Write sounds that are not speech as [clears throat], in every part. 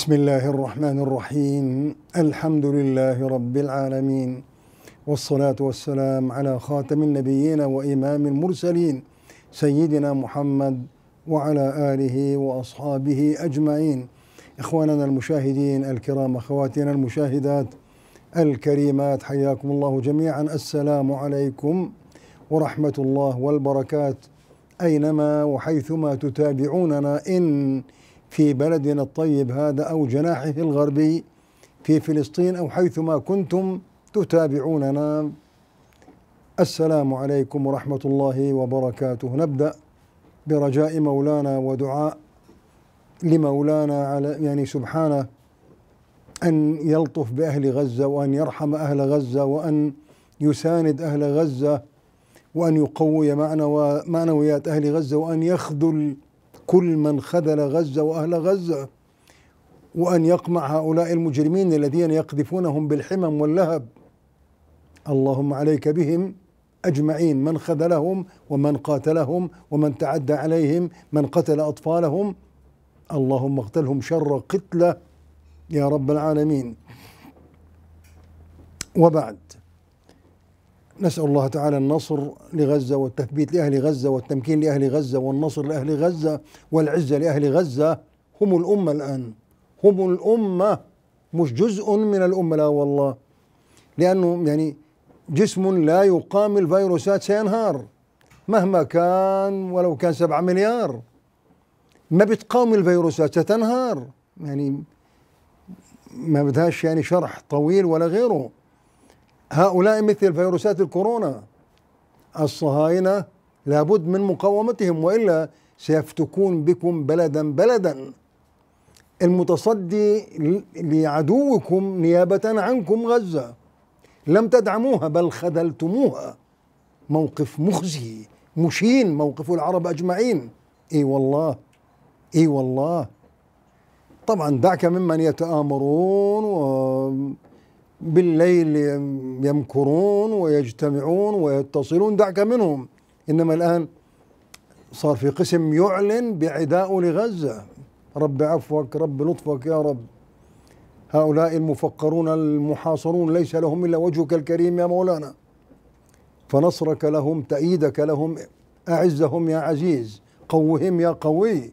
بسم الله الرحمن الرحيم الحمد لله رب العالمين والصلاة والسلام على خاتم النبيين وإمام المرسلين سيدنا محمد وعلى آله وأصحابه أجمعين إخواننا المشاهدين الكرام أخواتنا المشاهدات الكريمات حياكم الله جميعا السلام عليكم ورحمة الله والبركات أينما وحيثما تتابعوننا إن في بلدنا الطيب هذا أو جناحه الغربي في فلسطين أو حيثما كنتم تتابعوننا السلام عليكم ورحمة الله وبركاته نبدأ برجاء مولانا ودعاء لمولانا على يعني سبحانه أن يلطف بأهل غزة وأن يرحم أهل غزة وأن يساند أهل غزة وأن يقوي معنويات أهل غزة وأن يخذل كل من خذل غزة وأهل غزة وأن يقمع هؤلاء المجرمين الذين يقذفونهم بالحمم واللهب اللهم عليك بهم أجمعين من خذلهم ومن قاتلهم ومن تعدى عليهم من قتل أطفالهم اللهم اقتلهم شر قتلة يا رب العالمين وبعد نسأل الله تعالى النصر لغزة والتثبيت لأهل غزة والتمكين لأهل غزة والنصر لأهل غزة والعزة لأهل غزة هم الأمة الآن هم الأمة مش جزء من الأمة لا والله لأنه يعني جسم لا يقام الفيروسات سينهار مهما كان ولو كان سبعة مليار ما بتقاوم الفيروسات ستنهار يعني ما بدهاش يعني شرح طويل ولا غيره هؤلاء مثل فيروسات الكورونا الصهاينة لابد من مقاومتهم وإلا سيفتكون بكم بلدا بلدا المتصدي لعدوكم نيابة عنكم غزة لم تدعموها بل خذلتموها موقف مخزي مشين موقف العرب أجمعين إي والله إي والله طبعا دعك ممن يتآمرون و بالليل يمكرون ويجتمعون ويتصلون دعك منهم انما الان صار في قسم يعلن بعداء لغزه رب عفوك رب لطفك يا رب هؤلاء المفقرون المحاصرون ليس لهم الا وجهك الكريم يا مولانا فنصرك لهم تأييدك لهم أعزهم يا عزيز قوهم يا قوي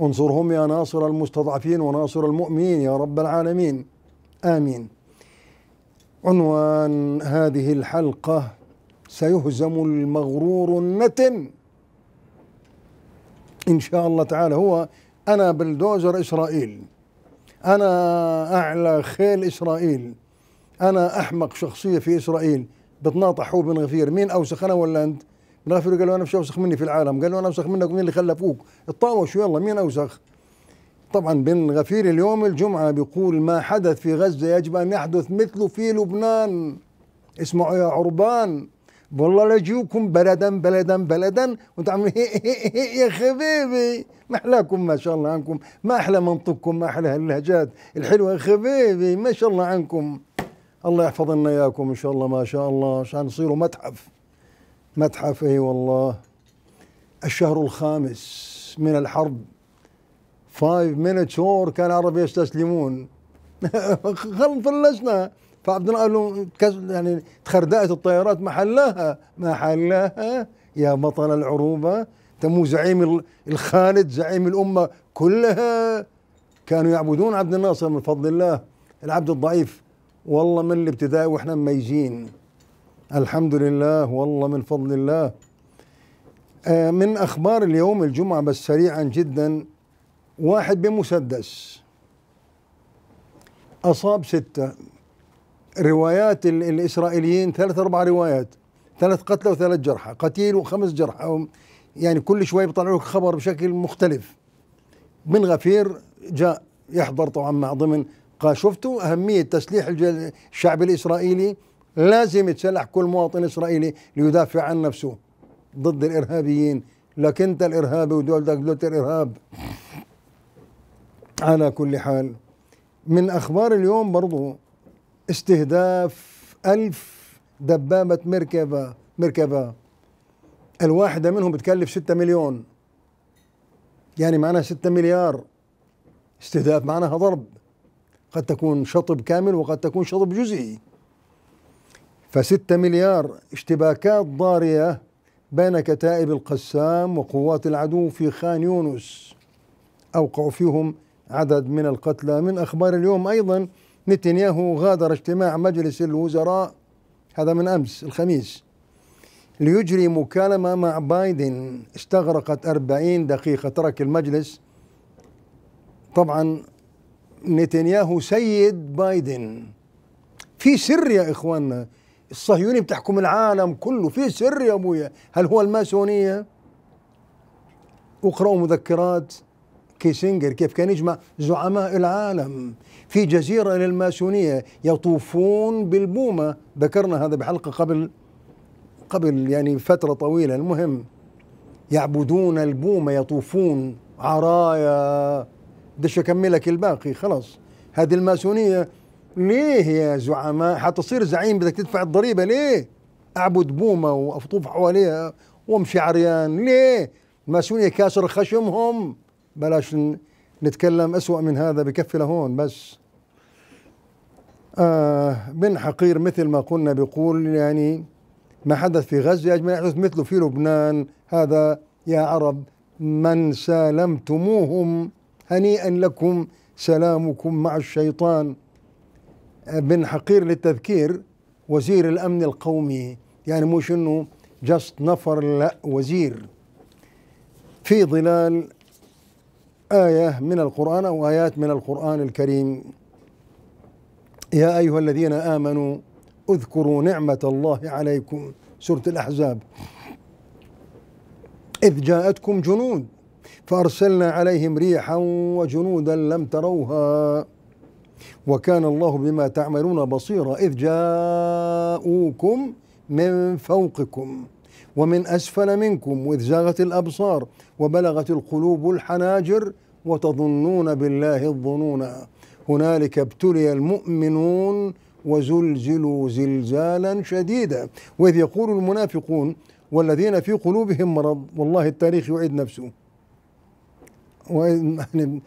انصرهم يا ناصر المستضعفين وناصر المؤمنين يا رب العالمين آمين عنوان هذه الحلقة سيهزم المغرور النتن إن شاء الله تعالى هو أنا بلدوزر إسرائيل أنا أعلى خيل إسرائيل أنا أحمق شخصية في إسرائيل بتناطح هو بن غفير مين أوسخ أنا ولا أنت؟ بن غفير قال له أنا مش أوسخ مني في العالم قال له أنا أوسخ منك ومين اللي خلفوك؟ اتطاوشوا يلا مين أوسخ؟ طبعا بن غفير اليوم الجمعة بيقول ما حدث في غزة يجب أن يحدث مثله في لبنان اسمعوا يا عربان والله لجوكم بلدا بلدا بلدا وانت عم [laughs] يا خبيبي ما احلاكم ما شاء الله عنكم ما احلى منطقكم ما احلى هاللهجات الحلوه يا خبيبي ما شاء الله عنكم الله يحفظ لنا اياكم ان شاء الله ما شاء الله عشان يصيروا متحف متحف اي والله الشهر الخامس من الحرب فايف مينتس وور كان العرب يستسلمون [laughs] خل فلسنا فعبد الله قال له يعني تخردقت الطيارات محلها محلها يا بطل العروبه انت مو زعيم الخالد زعيم الامه كلها كانوا يعبدون عبد الناصر من فضل الله العبد الضعيف والله من الابتداء واحنا مميزين الحمد لله والله من فضل الله آه، من اخبار اليوم الجمعه بس سريعا جدا واحد بمسدس أصاب ستة روايات الإسرائيليين ثلاث أربع روايات ثلاث قتلى وثلاث جرحى قتيل وخمس جرحى يعني كل شوي بيطلعوا لك خبر بشكل مختلف بن غفير جاء يحضر طبعا مع ضمن قال شفتوا أهمية تسليح الشعب الإسرائيلي لازم يتسلح كل مواطن إسرائيلي ليدافع عن نفسه ضد الإرهابيين لكن أنت الإرهابي ودولتك دولة الإرهاب على كل حال من أخبار اليوم برضو استهداف ألف دبابة مركبة مركبة الواحدة منهم بتكلف 6 مليون يعني معناها 6 مليار استهداف معناها ضرب قد تكون شطب كامل وقد تكون شطب جزئي فستة مليار اشتباكات ضارية بين كتائب القسام وقوات العدو في خان يونس أوقعوا فيهم عدد من القتلى من أخبار اليوم أيضا نتنياهو غادر اجتماع مجلس الوزراء هذا من أمس الخميس ليجري مكالمة مع بايدن استغرقت 40 دقيقة ترك المجلس طبعا نتنياهو سيد بايدن في سر يا إخواننا الصهيوني بتحكم العالم كله في سر يا أبويا هل هو الماسونية؟ اقرأوا مذكرات كيسنجر كيف كان يجمع زعماء العالم في جزيرة للماسونية يطوفون بالبومة ذكرنا هذا بحلقة قبل قبل يعني فترة طويلة المهم يعبدون البومة يطوفون عرايا بديش أكملك الباقي خلاص هذه الماسونية ليه يا زعماء حتصير زعيم بدك تدفع الضريبة ليه أعبد بومة وأطوف حواليها وامشي عريان ليه الماسونية كاسر خشمهم بلاش نتكلم أسوأ من هذا بكفي لهون بس آه بن حقير مثل ما قلنا بيقول يعني ما حدث في غزة أجمل يحدث مثله في لبنان هذا يا عرب من سالمتموهم هنيئا لكم سلامكم مع الشيطان بن آه، حقير للتذكير وزير الأمن القومي يعني مش أنه جست نفر لا وزير في ظلال آية من القرآن أو آيات من القرآن الكريم يا أيها الذين آمنوا اذكروا نعمة الله عليكم سورة الأحزاب إذ جاءتكم جنود فأرسلنا عليهم ريحا وجنودا لم تروها وكان الله بما تعملون بصيرا إذ جاءوكم من فوقكم ومن أسفل منكم وإذ زاغت الأبصار وبلغت القلوب الحناجر وتظنون بالله الظنونا هنالك ابتلي المؤمنون وزلزلوا زلزالا شديدا وإذ يقول المنافقون والذين في قلوبهم مرض والله التاريخ يعيد نفسه يعني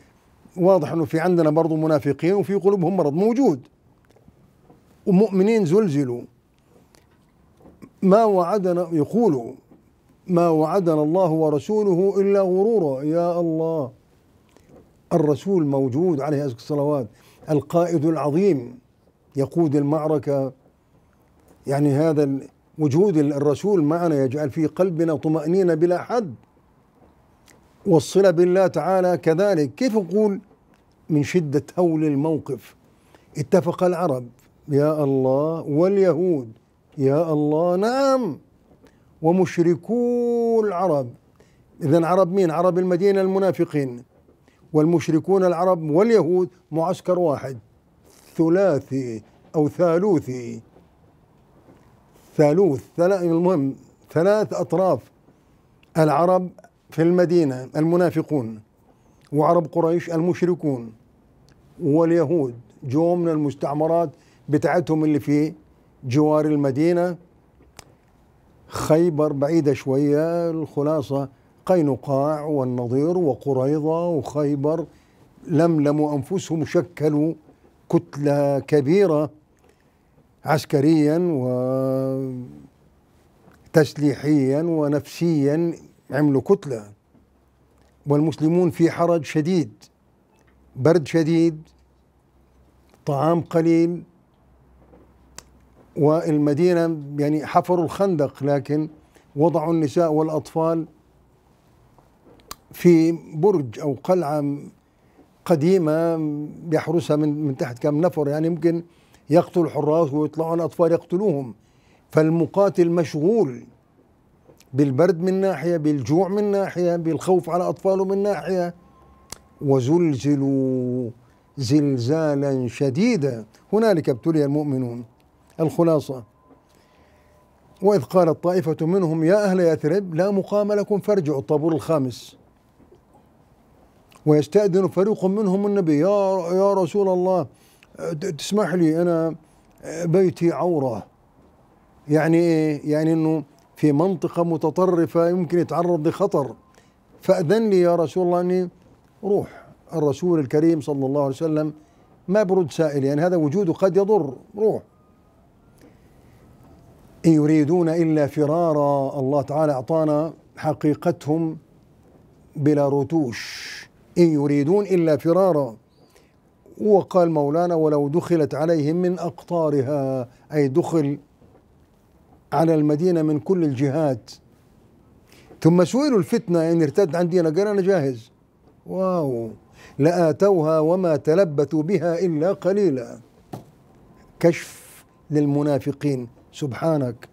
واضح انه في عندنا برضو منافقين وفي قلوبهم مرض موجود ومؤمنين زلزلوا ما وعدنا يقول ما وعدنا الله ورسوله إلا غرورا يا الله الرسول موجود عليه أزكى الصلوات القائد العظيم يقود المعركة يعني هذا وجود الرسول معنا يجعل في قلبنا طمأنينة بلا حد والصلة بالله تعالى كذلك كيف نقول من شدة هول الموقف اتفق العرب يا الله واليهود يا الله نعم ومشركو العرب إذا عرب مين عرب المدينة المنافقين والمشركون العرب واليهود معسكر واحد ثلاثي أو ثالوثي ثالوث المهم ثلاث أطراف العرب في المدينة المنافقون وعرب قريش المشركون واليهود جو من المستعمرات بتاعتهم اللي في جوار المدينة خيبر بعيدة شوية الخلاصة قينقاع والنظير وقريضة وخيبر لملموا أنفسهم شكلوا كتلة كبيرة عسكريا وتسليحيا ونفسيا عملوا كتلة والمسلمون في حرج شديد برد شديد طعام قليل والمدينة يعني حفروا الخندق لكن وضعوا النساء والأطفال في برج أو قلعة قديمة يحرسها من, من تحت كم نفر يعني يمكن يقتل الحراس ويطلعون الأطفال يقتلوهم فالمقاتل مشغول بالبرد من ناحية بالجوع من ناحية بالخوف على أطفاله من ناحية وزلزلوا زلزالا شديدا هنالك ابتلي المؤمنون الخلاصة وإذ قالت طائفة منهم يا أهل يثرب لا مقام لكم فارجعوا الطابور الخامس ويستأذن فريق منهم النبي يا يا رسول الله تسمح لي أنا بيتي عورة يعني إيه؟ يعني أنه في منطقة متطرفة يمكن يتعرض لخطر فأذن لي يا رسول الله أني روح الرسول الكريم صلى الله عليه وسلم ما برد سائل يعني هذا وجوده قد يضر روح إن يريدون إلا فرارا الله تعالى أعطانا حقيقتهم بلا رتوش إن يريدون إلا فرارا وقال مولانا ولو دخلت عليهم من أقطارها أي دخل على المدينة من كل الجهات ثم سئلوا الفتنة إن ارتد عن دينه قال أنا جاهز واو لآتوها وما تلبثوا بها إلا قليلا كشف للمنافقين سبحانك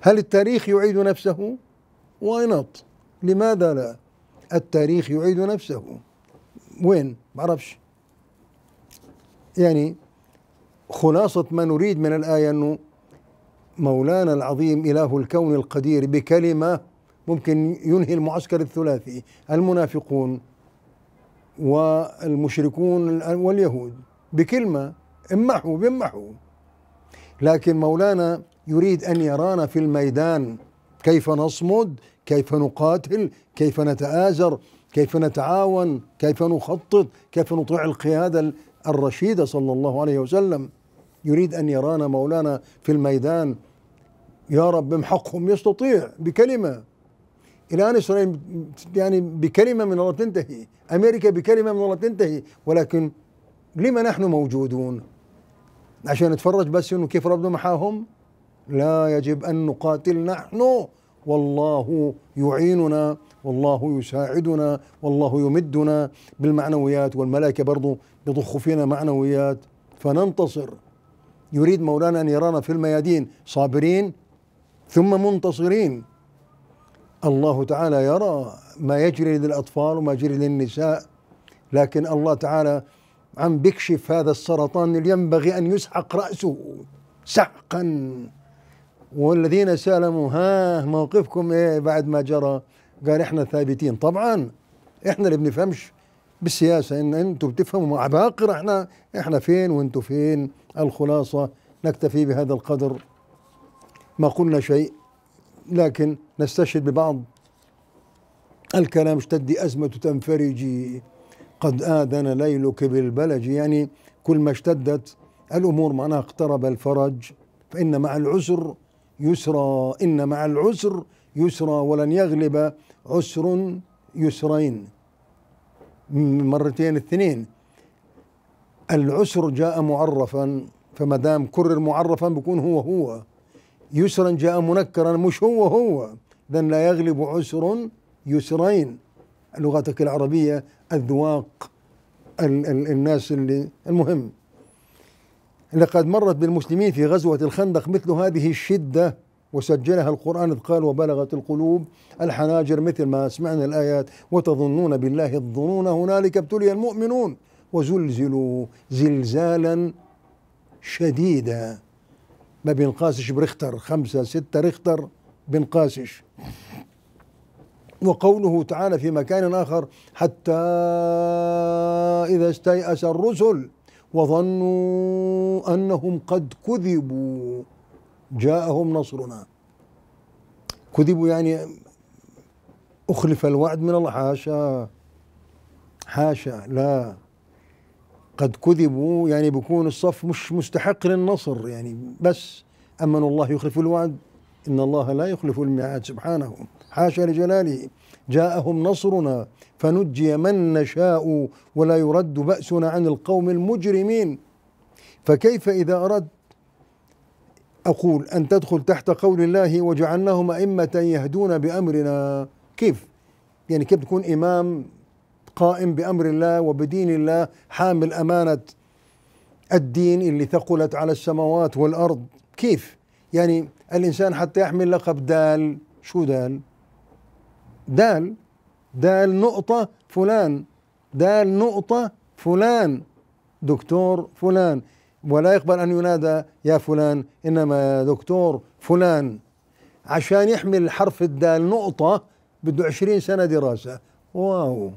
هل التاريخ يعيد نفسه واي نوت لماذا لا التاريخ يعيد نفسه وين بعرفش يعني خلاصة ما نريد من الآية أنه مولانا العظيم إله الكون القدير بكلمة ممكن ينهي المعسكر الثلاثي المنافقون والمشركون واليهود بكلمة امحوا بمحوا لكن مولانا يريد ان يرانا في الميدان كيف نصمد كيف نقاتل كيف نتآزر كيف نتعاون كيف نخطط كيف نطيع القيادة الرشيدة صلى الله عليه وسلم يريد أن يرانا مولانا في الميدان يا رب حقهم يستطيع بكلمة الآن إسرائيل يعني بكلمة من الله تنتهي أمريكا بكلمة من الله تنتهي ولكن لما نحن موجودون عشان نتفرج بس انه كيف ربنا محاهم لا يجب ان نقاتل نحن والله يعيننا والله يساعدنا والله يمدنا بالمعنويات والملائكه برضو بيضخوا فينا معنويات فننتصر يريد مولانا ان يرانا في الميادين صابرين ثم منتصرين الله تعالى يرى ما يجري للاطفال وما يجري للنساء لكن الله تعالى عم بيكشف هذا السرطان اللي ينبغي أن يسحق رأسه سحقا والذين سالموا ها موقفكم إيه بعد ما جرى قال إحنا ثابتين طبعا إحنا اللي بنفهمش بالسياسة إن أنتم بتفهموا عباقرة إحنا إحنا فين وأنتم فين الخلاصة نكتفي بهذا القدر ما قلنا شيء لكن نستشهد ببعض الكلام اشتد أزمة تنفرجي قد آذن ليلك بالبلج يعني كل ما اشتدت الأمور معناها اقترب الفرج فإن مع العسر يسرا إن مع العسر يسرا ولن يغلب عسر يسرين مرتين اثنين العسر جاء معرفا فما دام كرر معرفا بيكون هو هو يسرا جاء منكرا مش هو هو اذا لا يغلب عسر يسرين لغتك العربيه أذواق ال ال الناس اللي المهم لقد مرت بالمسلمين في غزوة الخندق مثل هذه الشدة وسجلها القرآن إذ قال وبلغت القلوب الحناجر مثل ما سمعنا الآيات وتظنون بالله الظنون هنالك ابتلي المؤمنون وزلزلوا زلزالا شديدا ما بين قاسش بريختر خمسة ستة ريختر بن قاسش وقوله تعالى في مكان آخر حتى إذا استيأس الرسل وظنوا أنهم قد كذبوا جاءهم نصرنا كذبوا يعني أخلف الوعد من الله حاشا حاشا لا قد كذبوا يعني بكون الصف مش مستحق للنصر يعني بس أمن الله يخلف الوعد إن الله لا يخلف الميعاد سبحانه حاشا لجلاله جاءهم نصرنا فنجي من نشاء ولا يرد بأسنا عن القوم المجرمين فكيف إذا أردت أقول أن تدخل تحت قول الله وجعلناهم أئمة يهدون بأمرنا كيف؟ يعني كيف تكون إمام قائم بأمر الله وبدين الله حامل أمانة الدين اللي ثقلت على السماوات والأرض كيف؟ يعني الإنسان حتى يحمل لقب دال شو دال؟ دال دال نقطة فلان دال نقطة فلان دكتور فلان ولا يقبل أن ينادى يا فلان إنما دكتور فلان عشان يحمل حرف الدال نقطة بده عشرين سنة دراسة واو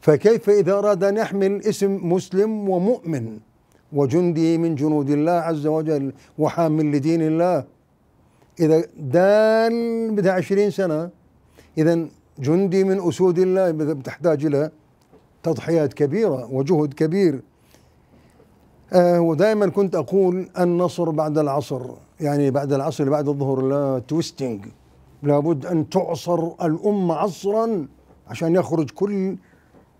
فكيف إذا أراد أن يحمل اسم مسلم ومؤمن وجندي من جنود الله عز وجل وحامل لدين الله إذا دال بدها عشرين سنة إذا جندي من أسود الله بتحتاج إلى تضحيات كبيرة وجهد كبير آه ودائما كنت أقول النصر بعد العصر يعني بعد العصر بعد الظهر لا تويستنج لابد أن تعصر الأمة عصرا عشان يخرج كل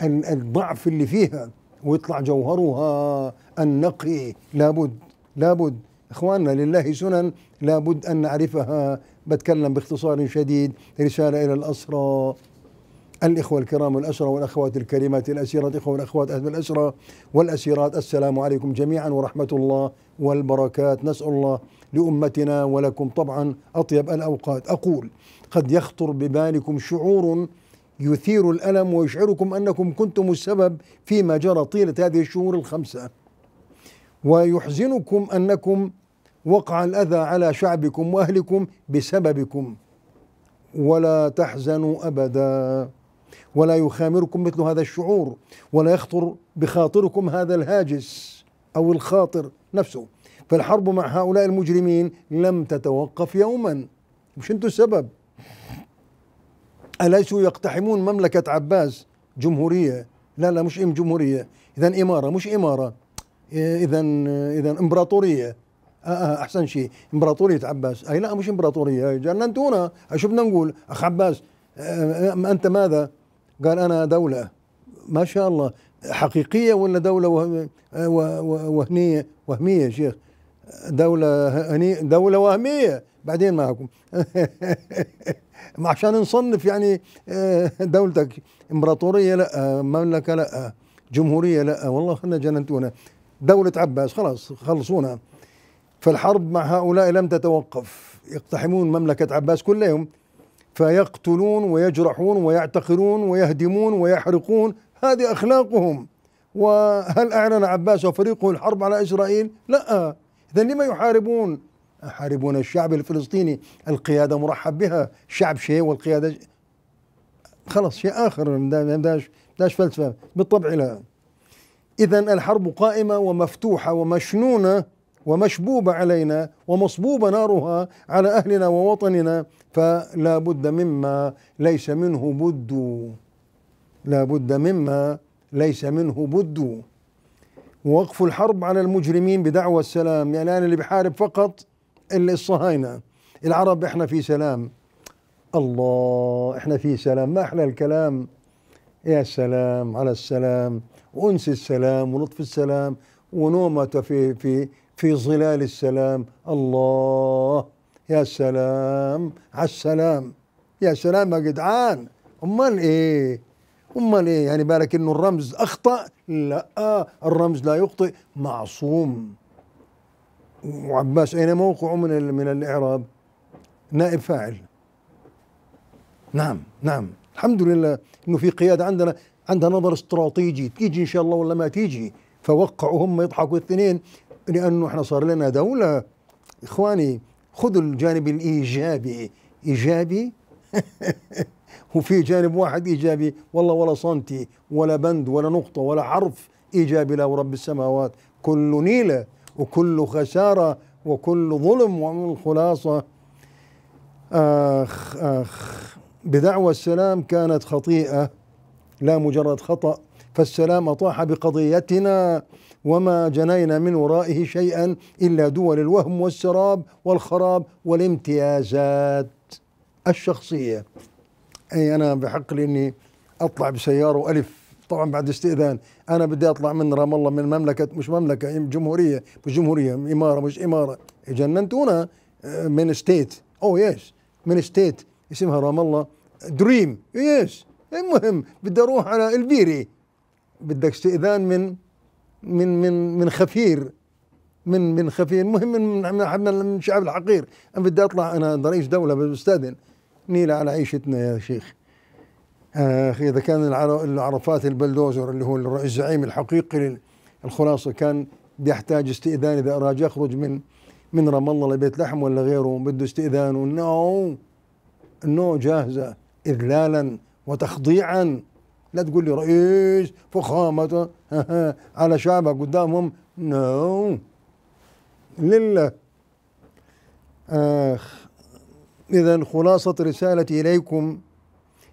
الضعف اللي فيها ويطلع جوهرها النقي لابد لابد اخواننا لله سنن لابد ان نعرفها بتكلم باختصار شديد رساله الى الاسرى الإخوة الكرام الاسرى والأخوات الكريمات الأسيرات إخوة والأخوات أهل الأسرة والأسيرات السلام عليكم جميعا ورحمة الله والبركات نسأل الله لأمتنا ولكم طبعا أطيب الأوقات أقول قد يخطر ببالكم شعور يثير الألم ويشعركم أنكم كنتم السبب فيما جرى طيلة هذه الشهور الخمسة ويحزنكم انكم وقع الاذى على شعبكم واهلكم بسببكم ولا تحزنوا ابدا ولا يخامركم مثل هذا الشعور ولا يخطر بخاطركم هذا الهاجس او الخاطر نفسه فالحرب مع هؤلاء المجرمين لم تتوقف يوما مش انتم السبب أليسوا يقتحمون مملكة عباس جمهورية لا لا مش إم جمهورية إذا إمارة مش إمارة اذا إيه، اذا امبراطوريه آه، آه، احسن شيء امبراطوريه عباس اي لا مش امبراطوريه جننتونا شو بدنا نقول اخ عباس آه، انت ماذا قال انا دوله ما شاء الله حقيقيه ولا دوله وهميه وهميه يا شيخ دولة هني دولة وهمية بعدين معكم [laughs] عشان نصنف يعني دولتك امبراطورية لا مملكة لا جمهورية لا والله خلنا جننتونا دولة عباس خلاص خلصونا فالحرب مع هؤلاء لم تتوقف يقتحمون مملكة عباس كل يوم فيقتلون ويجرحون ويعتقلون ويهدمون ويحرقون هذه أخلاقهم وهل أعلن عباس وفريقه الحرب على إسرائيل؟ لا إذا لما يحاربون؟ يحاربون الشعب الفلسطيني القيادة مرحب بها الشعب شيء والقيادة شيء. خلص شيء آخر داش فلسفة بالطبع لا إذا الحرب قائمة ومفتوحة ومشنونة ومشبوبة علينا ومصبوبة نارها على أهلنا ووطننا فلا بد مما ليس منه بد لا بد مما ليس منه بد ووقف الحرب على المجرمين بدعوى السلام يعني الآن اللي بحارب فقط اللي الصهاينة العرب احنا في سلام الله احنا في سلام ما احلى الكلام يا سلام على السلام وانس السلام ولطف السلام ونومة في في في ظلال السلام الله يا سلام على السلام يا سلام يا جدعان امال ايه امال ايه يعني بالك انه الرمز اخطا لا الرمز لا يخطئ معصوم وعباس اين موقعه من من الاعراب نائب فاعل نعم نعم الحمد لله انه في قياده عندنا عندها نظر استراتيجي تيجي ان شاء الله ولا ما تيجي فوقعوا هم يضحكوا الاثنين لانه احنا صار لنا دوله اخواني خذوا الجانب الايجابي ايجابي [laughs] وفي جانب واحد ايجابي والله ولا سنتي ولا بند ولا نقطه ولا حرف ايجابي له رب السماوات كل نيله وكل خساره وكل ظلم والخلاصه آخ آخ بدعوى السلام كانت خطيئه لا مجرد خطأ فالسلام طاح بقضيتنا وما جنينا من ورائه شيئا إلا دول الوهم والسراب والخراب والامتيازات الشخصية أي أنا بحق لي أني أطلع بسيارة وألف طبعا بعد استئذان انا بدي اطلع من رام الله من مملكه مش مملكه جمهوريه مش جمهوريه اماره مش اماره جننتونا آه، من ستيت او يس من ستيت اسمها رام الله دريم يس المهم بدي اروح على البيري بدك استئذان من من من من خفير من من خفير المهم من من من شعب الحقير انا بدي اطلع انا رئيس دوله بستاذن نيلة على عيشتنا يا شيخ اخي اذا كان العرفات البلدوزر اللي هو الزعيم الحقيقي الخلاصه كان بيحتاج استئذان اذا اراد يخرج من من رام الله لبيت لحم ولا غيره بده استئذان ونو نو جاهزه اذلالا وتخضيعا لا تقول لي رئيس فخامة على شعبك قدامهم نو لله آخ إذا خلاصة رسالتي إليكم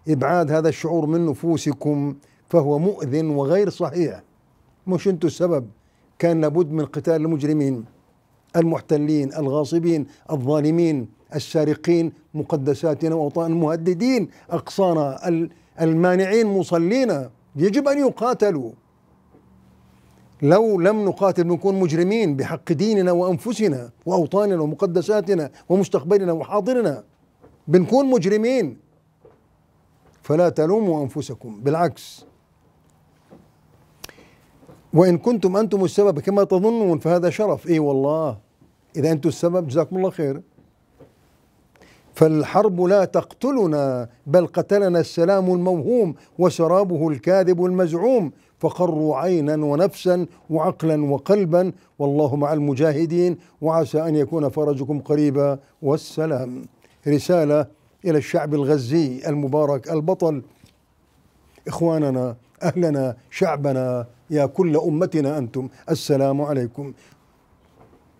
إبعاد هذا الشعور من نفوسكم فهو مؤذ وغير صحيح مش أنتم السبب كان لابد من قتال المجرمين المحتلين الغاصبين الظالمين السارقين مقدساتنا واوطان المهددين أقصانا المانعين مصلينا يجب أن يقاتلوا لو لم نقاتل بنكون مجرمين بحق ديننا وأنفسنا وأوطاننا ومقدساتنا ومستقبلنا وحاضرنا بنكون مجرمين فلا تلوموا أنفسكم بالعكس وإن كنتم أنتم السبب كما تظنون فهذا شرف إي والله إذا أنتم السبب جزاكم الله خير فالحرب لا تقتلنا بل قتلنا السلام الموهوم وشرابه الكاذب المزعوم فقروا عينا ونفسا وعقلا وقلبا والله مع المجاهدين وعسى ان يكون فرجكم قريبا والسلام. رساله الى الشعب الغزي المبارك البطل اخواننا اهلنا شعبنا يا كل امتنا انتم السلام عليكم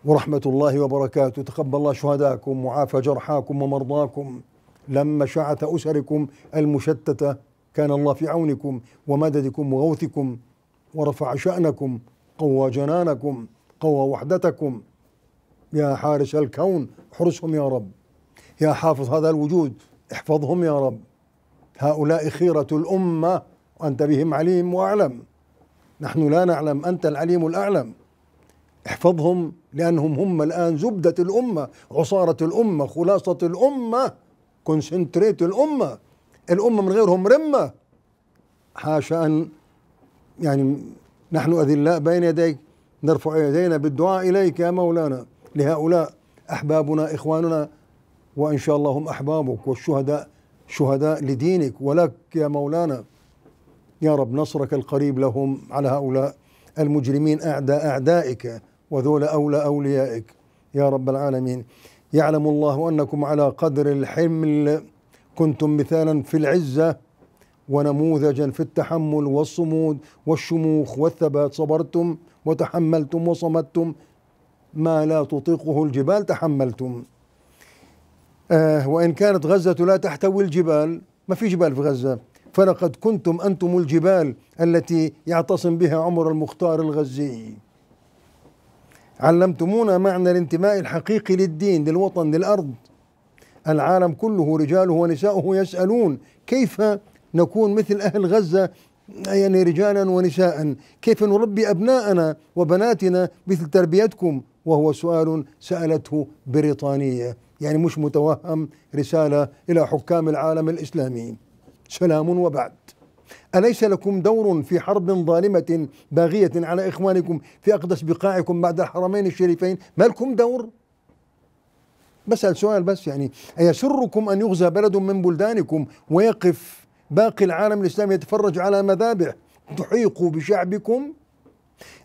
ورحمة الله وبركاته تقبل الله شهداءكم وعافى جرحاكم ومرضاكم لما شعت أسركم المشتتة كان الله في عونكم ومددكم وغوثكم ورفع شأنكم قوى جنانكم قوى وحدتكم يا حارس الكون احرسهم يا رب يا حافظ هذا الوجود احفظهم يا رب هؤلاء خيرة الأمة وأنت بهم عليم وأعلم نحن لا نعلم أنت العليم الأعلم احفظهم لأنهم هم الآن زبدة الأمة عصارة الأمة خلاصة الأمة كونسنتريت الأمة الأمة من غيرهم رمة حاشا أن يعني نحن أذلاء بين يديك نرفع يدينا بالدعاء إليك يا مولانا لهؤلاء أحبابنا إخواننا وإن شاء الله هم أحبابك والشهداء شهداء لدينك ولك يا مولانا يا رب نصرك القريب لهم على هؤلاء المجرمين أعداء أعدائك وذول أولى أوليائك يا رب العالمين يعلم الله أنكم على قدر الحمل كنتم مثالا في العزة ونموذجا في التحمل والصمود والشموخ والثبات صبرتم وتحملتم وصمدتم ما لا تطيقه الجبال تحملتم آه وإن كانت غزة لا تحتوي الجبال ما في جبال في غزة فلقد كنتم أنتم الجبال التي يعتصم بها عمر المختار الغزي علمتمونا معنى الانتماء الحقيقي للدين للوطن للأرض العالم كله رجاله ونساؤه يسألون كيف نكون مثل أهل غزة يعني رجالا ونساء كيف نربي أبناءنا وبناتنا مثل تربيتكم وهو سؤال سألته بريطانية يعني مش متوهم رسالة إلى حكام العالم الإسلامي سلام وبعد أليس لكم دور في حرب ظالمة باغية على إخوانكم في أقدس بقاعكم بعد الحرمين الشريفين ما لكم دور بسأل سؤال بس يعني أيسركم أن يغزى بلد من بلدانكم ويقف باقي العالم الإسلامي يتفرج على مذابح تحيق بشعبكم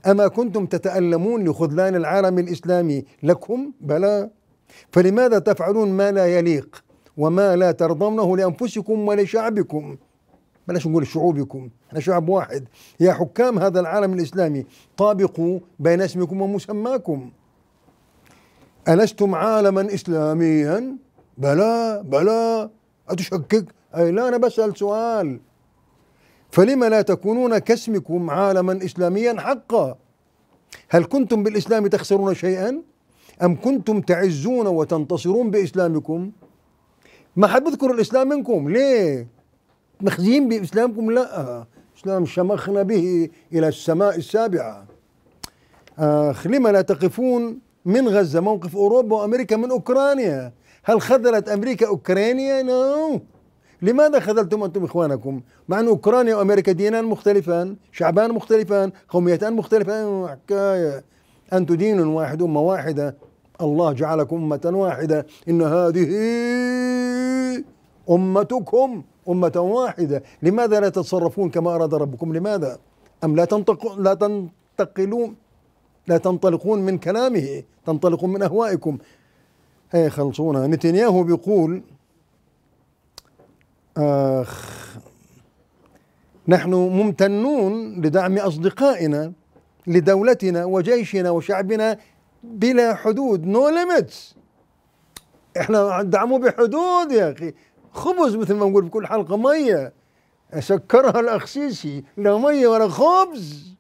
أما كنتم تتألمون لخذلان العالم الإسلامي لكم بلى فلماذا تفعلون ما لا يليق وما لا ترضونه لأنفسكم ولشعبكم بلاش نقول شعوبكم احنا شعب واحد يا حكام هذا العالم الإسلامي طابقوا بين اسمكم ومسماكم ألستم عالما إسلاميا بلى بلى أتشكك أي لا أنا بسأل سؤال فلما لا تكونون كاسمكم عالما إسلاميا حقا هل كنتم بالإسلام تخسرون شيئا أم كنتم تعزون وتنتصرون بإسلامكم ما حد بذكر الإسلام منكم ليه مخزين بإسلامكم لا إسلام شمخنا به إلى السماء السابعة آخ آه، لما لا تقفون من غزة موقف أوروبا وأمريكا من أوكرانيا هل خذلت أمريكا أوكرانيا؟ نو no. لماذا خذلتم أنتم إخوانكم مع أن أوكرانيا وأمريكا دينان مختلفان شعبان مختلفان قوميتان مختلفان حكاية أنتم دين واحد أمة واحدة الله جعلكم أمة واحدة إن هذه أمتكم أمة واحدة لماذا لا تتصرفون كما أراد ربكم لماذا أم لا لا تنتقلون لا تنطلقون من كلامه تنطلقون من أهوائكم هي إيه، خلصونا نتنياهو بيقول آخ نحن ممتنون لدعم أصدقائنا لدولتنا وجيشنا وشعبنا بلا حدود نو no احنا دعموا بحدود يا اخي خبز مثل ما نقول بكل حلقه ميه سكرها الاخ سيسي لا ميه ولا خبز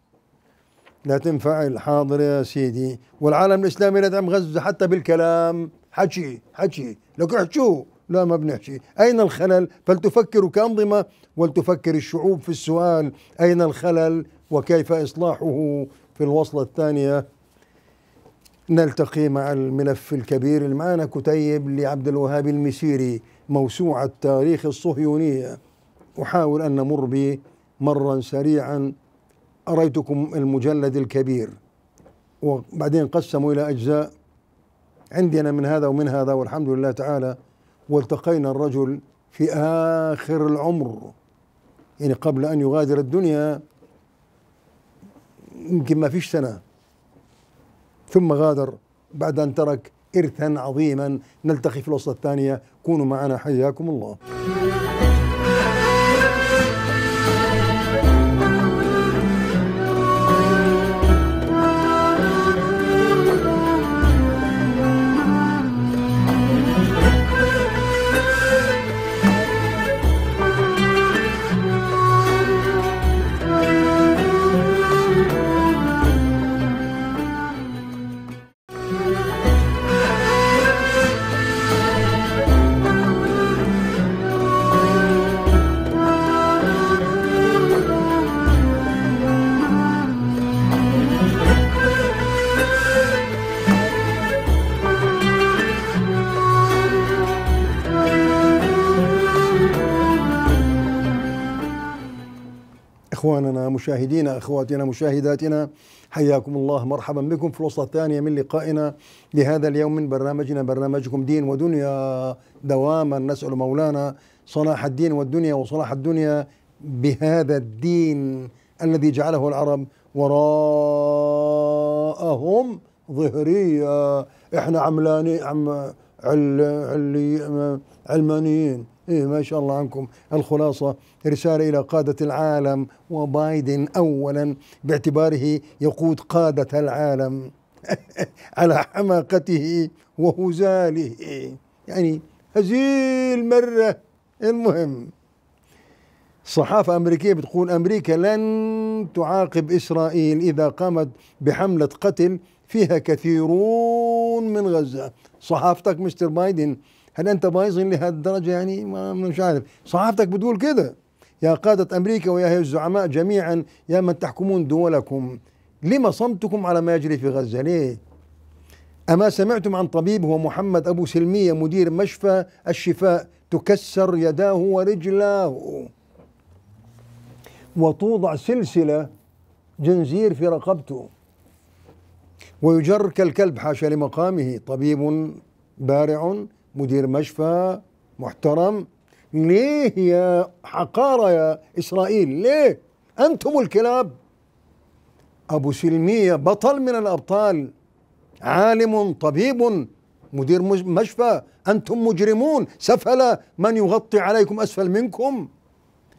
لا تنفع الحاضر يا سيدي والعالم الاسلامي لا يدعم غزه حتى بالكلام حكي حكي لك احكوا لا ما بنحكي أين الخلل فلتفكروا كأنظمة ولتفكر الشعوب في السؤال أين الخلل وكيف إصلاحه في الوصلة الثانية نلتقي مع الملف الكبير المعنى كتيب لعبد الوهاب المسيري موسوعة تاريخ الصهيونية أحاول أن نمر به مرا سريعا أريتكم المجلد الكبير وبعدين قسموا إلى أجزاء عندنا من هذا ومن هذا والحمد لله تعالى والتقينا الرجل في آخر العمر يعني قبل أن يغادر الدنيا يمكن ما فيش سنة ثم غادر بعد أن ترك إرثا عظيما نلتقي في الوصلة الثانية كونوا معنا حياكم الله إخواننا مشاهدينا أخواتنا مشاهداتنا حياكم الله مرحبا بكم في الوصلة الثانية من لقائنا لهذا اليوم من برنامجنا برنامجكم دين ودنيا دواما نسأل مولانا صلاح الدين والدنيا وصلاح الدنيا بهذا الدين الذي جعله العرب وراءهم ظهرية احنا عملاني عم علمانيين إيه ما شاء الله عنكم الخلاصة رسالة إلى قادة العالم وبايدن أولا باعتباره يقود قادة العالم [laughs] على حماقته وهزاله يعني هزيل مرة المهم صحافة أمريكية بتقول أمريكا لن تعاقب إسرائيل إذا قامت بحملة قتل فيها كثيرون من غزة صحافتك مستر بايدن هل انت بايظن لهالدرجه يعني ما مش عارف صحافتك بتقول كده يا قادة أمريكا ويا هي الزعماء جميعا يا من تحكمون دولكم لما صمتكم على ما يجري في غزة ليه أما سمعتم عن طبيب هو محمد أبو سلمية مدير مشفى الشفاء تكسر يداه ورجلاه وتوضع سلسلة جنزير في رقبته ويجر كالكلب حاشا لمقامه طبيب بارع مدير مشفى محترم ليه يا حقارة يا إسرائيل ليه أنتم الكلاب أبو سلمية بطل من الأبطال عالم طبيب مدير مشفى أنتم مجرمون سفل من يغطي عليكم أسفل منكم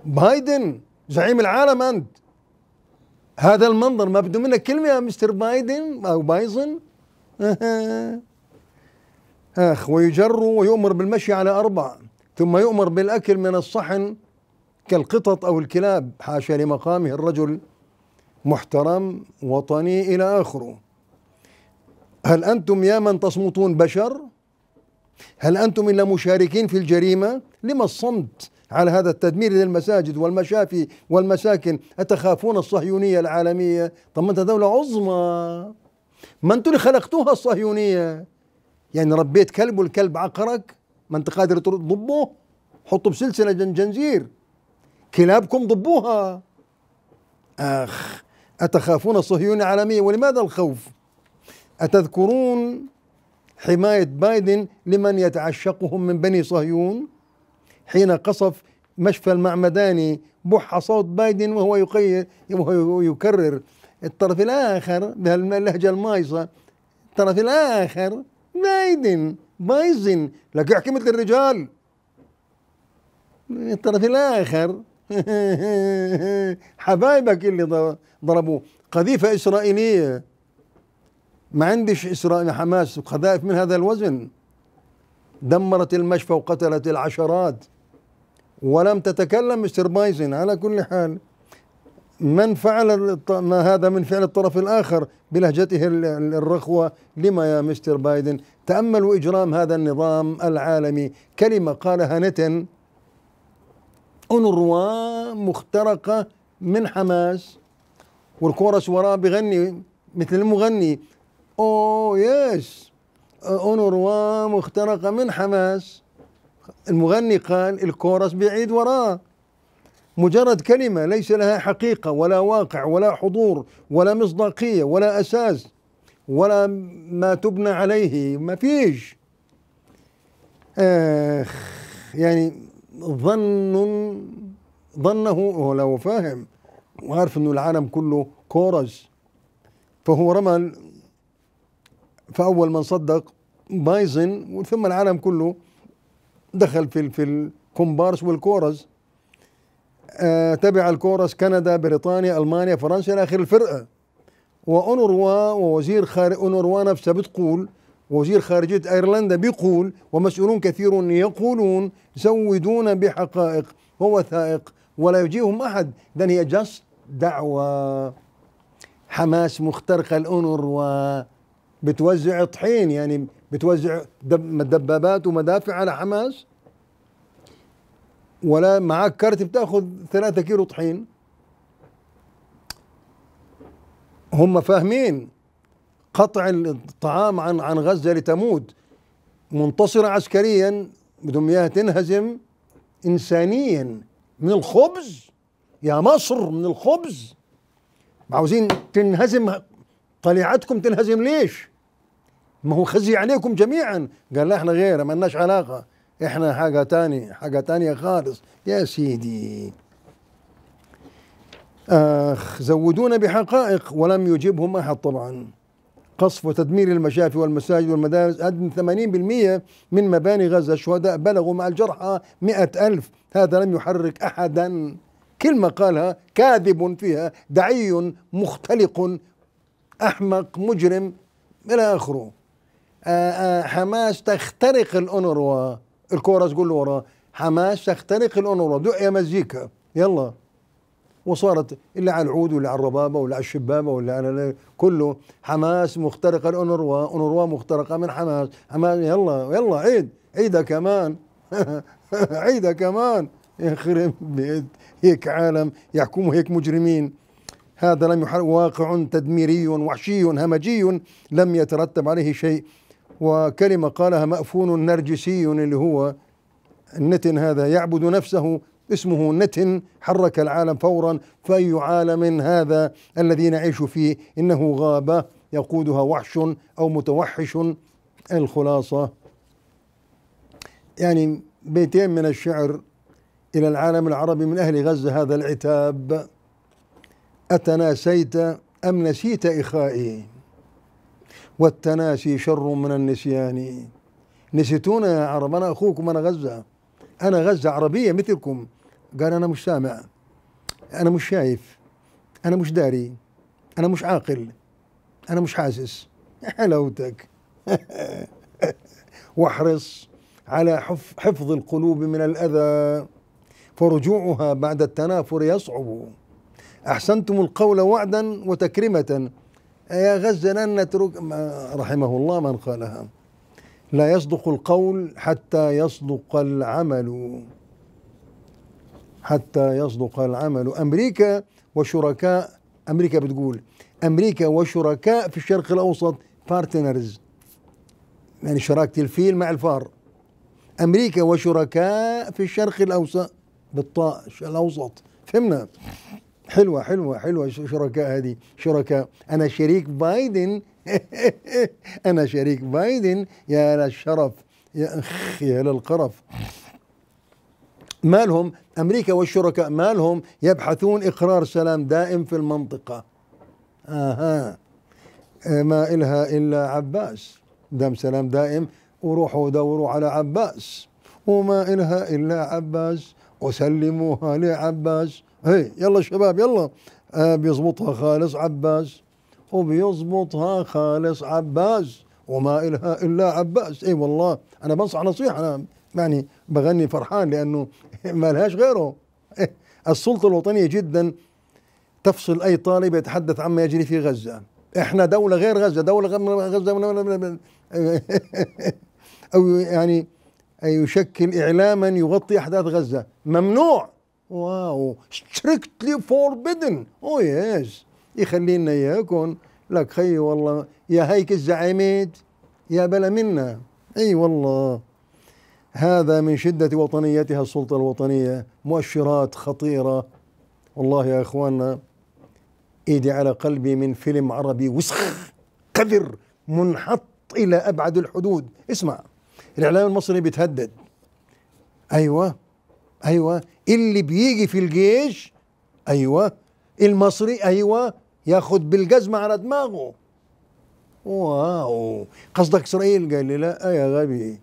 بايدن زعيم العالم أنت هذا المنظر ما بده منه كلمه يا مستر بايدن او بايزن [laughs] اخ ويجر ويؤمر بالمشي على اربع ثم يؤمر بالاكل من الصحن كالقطط او الكلاب حاشا لمقامه الرجل محترم وطني الى اخره هل انتم يا من تصمتون بشر هل انتم الا مشاركين في الجريمه لما الصمت على هذا التدمير للمساجد والمشافي والمساكن أتخافون الصهيونية العالمية طب ما أنت دولة عظمى ما أنتوا اللي خلقتوها الصهيونية يعني ربيت كلب والكلب عقرك ما أنت قادر تضبه حطه بسلسلة جنزير كلابكم ضبوها آخ أتخافون الصهيونية العالمية ولماذا الخوف أتذكرون حماية بايدن لمن يتعشقهم من بني صهيون حين قصف مشفى المعمداني بح صوت بايدن وهو وهو يكرر الطرف الآخر بهاللهجة المايصة الطرف الآخر بايدن بايزن لك يحكي مثل الرجال الطرف الآخر [laughs] حبايبك اللي ضربوه قذيفة إسرائيلية ما عندش إسرائيل حماس قذائف من هذا الوزن دمرت المشفى وقتلت العشرات ولم تتكلم مستر بايزن على كل حال من فعل ما هذا من فعل الطرف الآخر بلهجته الرخوة لما يا مستر بايدن تأملوا إجرام هذا النظام العالمي كلمة قالها نتن أونروا مخترقة من حماس والكورس وراه بغني مثل المغني أو يس أونروا مخترقة من حماس المغني قال الكورس بعيد وراه مجرد كلمة ليس لها حقيقة ولا واقع ولا حضور ولا مصداقية ولا أساس ولا ما تبنى عليه ما فيش آخ يعني ظن ظنه هو لو فاهم وعارف انه العالم كله كورس فهو رمل فاول من صدق بايزن وثم العالم كله دخل في في الكومبارس والكورز آه، تبع الكورس كندا بريطانيا المانيا فرنسا الى اخر الفرقه وانوروا ووزير خارج أونروا نفسه بتقول وزير خارجية أيرلندا بيقول ومسؤولون كثيرون يقولون زودونا بحقائق ووثائق ولا يجيهم أحد ده هي جاست دعوة حماس مخترقة الأونروا بتوزع طحين يعني بتوزع دبابات ومدافع على حماس ولا معك كارت بتاخذ 3 كيلو طحين هم فاهمين قطع الطعام عن عن غزه لتموت منتصره عسكريا بدهم اياها تنهزم انسانيا من الخبز يا مصر من الخبز عاوزين تنهزم طليعتكم تنهزم ليش؟ ما هو خزي عليكم جميعا قال لا احنا غير ما لناش علاقه احنا حاجه تانية حاجه تانية خالص يا سيدي اخ زودونا بحقائق ولم يجبهم احد طبعا قصف وتدمير المشافي والمساجد والمدارس أدنى 80% من مباني غزة الشهداء بلغوا مع الجرحى مئة ألف هذا لم يحرك أحدا كلمة قالها كاذب فيها دعي مختلق أحمق مجرم إلى آخره آه، آه، حماس تخترق الأونروا الكورة تقول له وراه حماس تخترق الأونروا دق يا مزيكا يلا وصارت اللي على العود واللي على الربابه واللي على الشبابه واللي على كله حماس مخترقه الانروا انروا مخترقه من حماس حماس يلا يلا عيد عيدها كمان [laughs] عيدها كمان يخرب بيت هيك عالم يحكمه هيك مجرمين هذا لم يحرق واقع تدميري وحشي همجي لم يترتب عليه شيء وكلمة قالها مأفون نرجسي اللي هو النتن هذا يعبد نفسه اسمه نتن حرك العالم فورا فأي عالم هذا الذي نعيش فيه إنه غابة يقودها وحش أو متوحش الخلاصة يعني بيتين من الشعر إلى العالم العربي من أهل غزة هذا العتاب أتناسيت أم نسيت إخائي والتناسي شر من النسيان نسيتونا يا عرب أنا أخوكم أنا غزة أنا غزة عربية مثلكم قال أنا مش سامع أنا مش شايف أنا مش داري أنا مش عاقل أنا مش حاسس [laughs] حلاوتك [laughs] واحرص على حفظ القلوب من الأذى فرجوعها بعد التنافر يصعب أحسنتم القول وعدا وتكرمة يا غزة لن نترك رحمه الله من قالها لا يصدق القول حتى يصدق العمل حتى يصدق العمل أمريكا وشركاء أمريكا بتقول أمريكا وشركاء في الشرق الأوسط بارتنرز يعني شراكة الفيل مع الفار أمريكا وشركاء في الشرق الأوسط بالطاء الأوسط فهمنا حلوه حلوه حلوه شركاء هذه شركاء انا شريك بايدن [laughs] انا شريك بايدن يا للشرف يا اخ يا للقرف مالهم امريكا والشركاء مالهم يبحثون اقرار سلام دائم في المنطقه اها آه، ما إلها الا عباس دام سلام دائم وروحوا دوروا على عباس وما إلها إلا عباس وسلموها لعباس هي يلا شباب يلا آه بيظبطها خالص عباس وبيظبطها خالص عباس وما إلها إلا عباس اي والله أنا بنصح نصيحة أنا يعني بغني فرحان لأنه ما لهاش غيره إيه، السلطة الوطنية جدا تفصل أي طالب يتحدث عما يجري في غزة احنا دولة غير غزة دولة غير غزة [laughs] أو يعني يشكل إعلاما يغطي أحداث غزة ممنوع واو ستريكتلي فوربيدن او يس يخلينا اياكم لك خي والله يا هيك الزعيمات يا بلا منا اي والله هذا من شدة وطنيتها السلطة الوطنية مؤشرات خطيرة والله يا اخواننا ايدي على قلبي من فيلم عربي وسخ قذر منحط الى ابعد الحدود اسمع الاعلام المصري بيتهدد ايوه ايوه اللي بيجي في الجيش ايوه المصري ايوه ياخد بالجزمه على دماغه واو قصدك اسرائيل قال لي لا آه يا غبي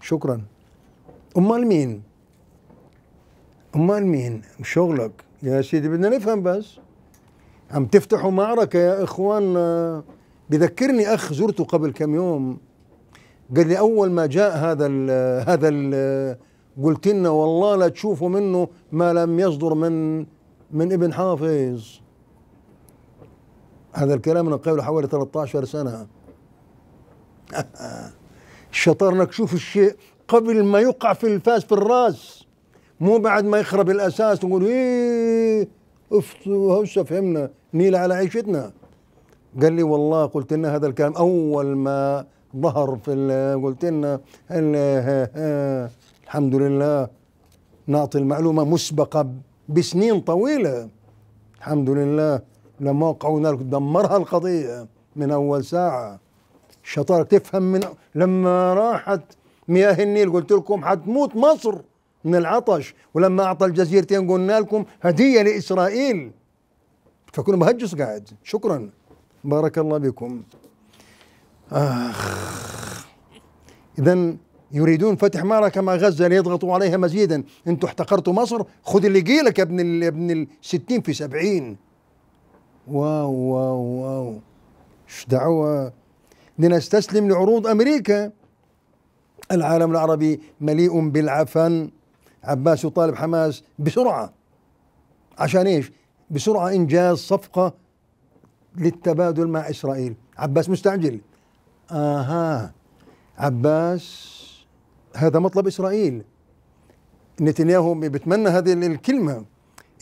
شكرا امال مين امال مين شغلك يا سيدي بدنا نفهم بس عم تفتحوا معركه يا اخوان بذكرني اخ زرته قبل كم يوم قال لي اول ما جاء هذا الـ هذا ال قلت لنا والله لا تشوفوا منه ما لم يصدر من من ابن حافظ هذا الكلام انا قبل حوالي 13 سنه [laughs] الشطار انك تشوف الشيء قبل ما يقع في الفاس في الراس مو بعد ما يخرب الاساس تقول ايه افتوا هسه فهمنا نيل على عيشتنا قال لي والله قلت لنا هذا الكلام اول ما ظهر في قلت لنا [laughs] الحمد لله نعطي المعلومة مسبقة بسنين طويلة الحمد لله لما وقعوا دمرها القضية من أول ساعة شطارك تفهم من لما راحت مياه النيل قلت لكم حتموت مصر من العطش ولما أعطى الجزيرتين قلنا لكم هدية لإسرائيل فكل مهجس قاعد شكرا بارك الله بكم آخ إذا يريدون فتح معركه مع غزه ليضغطوا عليها مزيدا انتوا احتقرتوا مصر خذ اللي جيلك يا ابن ال... ابن ال 60 في 70 واو واو واو ايش دعوه لنستسلم لعروض امريكا العالم العربي مليء بالعفن عباس يطالب حماس بسرعه عشان ايش؟ بسرعه انجاز صفقه للتبادل مع اسرائيل عباس مستعجل اها آه عباس هذا مطلب إسرائيل نتنياهو بيتمنى هذه الكلمة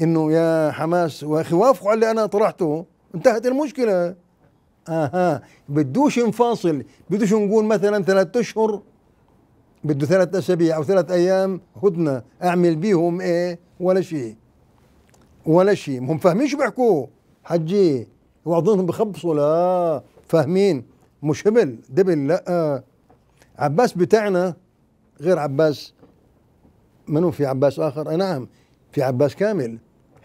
إنه يا حماس وأخي وافقوا على اللي أنا طرحته انتهت المشكلة اها آه. بدوش نفاصل بدوش نقول مثلا ثلاثة اشهر بده ثلاث اسابيع او ثلاث ايام هدنه اعمل بيهم ايه ولا شيء ولا شيء هم فاهمين شو بيحكوا حجي واظنهم بخبصوا لا فاهمين مش هبل دبل لا عباس بتاعنا غير عباس منو في عباس آخر أي نعم في عباس كامل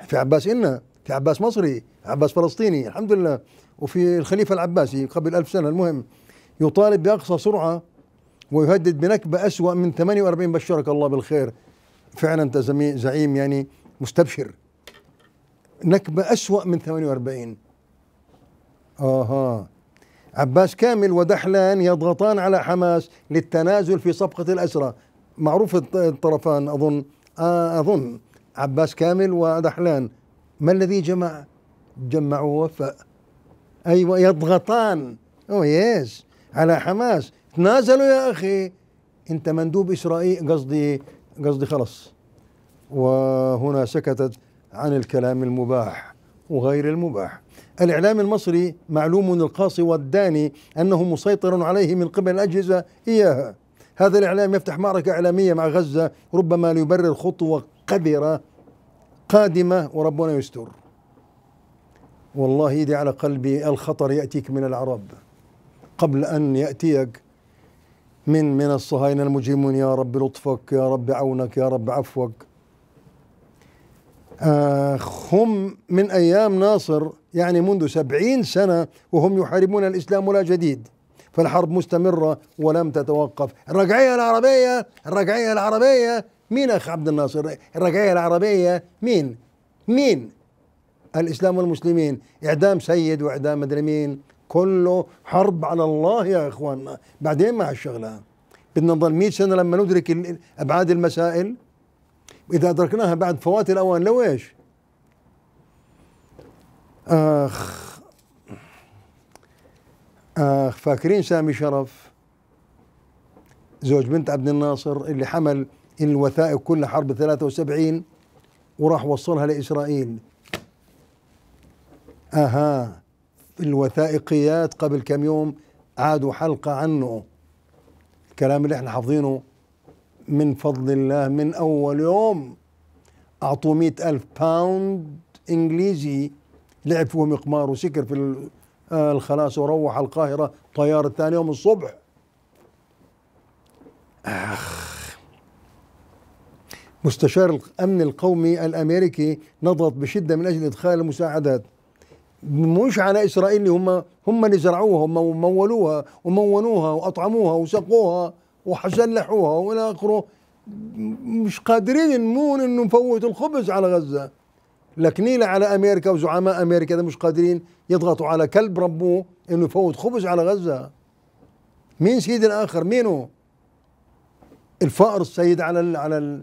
في عباس إنا في عباس مصري عباس فلسطيني الحمد لله وفي الخليفة العباسي قبل ألف سنة المهم يطالب بأقصى سرعة ويهدد بنكبة أسوأ من 48 بشرك الله بالخير فعلا أنت زعيم يعني مستبشر نكبة أسوأ من 48 آها عباس كامل ودحلان يضغطان على حماس للتنازل في صفقة الأسرى معروف الطرفان أظن آه، أظن عباس كامل ودحلان ما الذي جمع جمعوا وفاء أيوة يضغطان أوه oh يس على حماس تنازلوا يا أخي أنت مندوب إسرائيل قصدي قصدي خلص وهنا سكتت عن الكلام المباح وغير المباح الإعلام المصري معلوم القاصي والداني أنه مسيطر عليه من قبل الأجهزة إياها هذا الإعلام يفتح معركة إعلامية مع غزة ربما ليبرر خطوة قذرة قادمة وربنا يستر والله يدي على قلبي الخطر يأتيك من العرب قبل أن يأتيك من من الصهاينة المجرمون يا رب لطفك يا رب عونك يا رب عفوك آه، هم من أيام ناصر يعني منذ سبعين سنة وهم يحاربون الإسلام ولا جديد فالحرب مستمرة ولم تتوقف الرجعية العربية الرجعية العربية مين أخ عبد الناصر الرجعية العربية مين مين الإسلام والمسلمين إعدام سيد وإعدام مدري مين كله حرب على الله يا إخواننا بعدين مع الشغلة بدنا نظل 100 سنة لما ندرك أبعاد المسائل إذا أدركناها بعد فوات الأوان لو إيش آخ آخ فاكرين سامي شرف زوج بنت عبد الناصر اللي حمل الوثائق كلها حرب 73 وراح وصلها لإسرائيل أها الوثائقيات قبل كم يوم عادوا حلقة عنه الكلام اللي احنا حافظينه من فضل الله من أول يوم أعطوه مئة ألف باوند إنجليزي لعب فيهم مقمار وسكر في آه، الخلاص وروح القاهرة طيارة ثاني يوم الصبح آخ مستشار الأمن القومي الأمريكي نضغط بشدة من أجل إدخال المساعدات مش على إسرائيل هم هم اللي زرعوها ومولوها ومونوها وأطعموها وسقوها وحسلحوها والى اخره مش قادرين نمون انه نفوت الخبز على غزه لكنيلة على امريكا وزعماء امريكا مش قادرين يضغطوا على كلب ربوه انه يفوت خبز على غزه مين سيد الاخر مينه الفأر السيد على الـ على الـ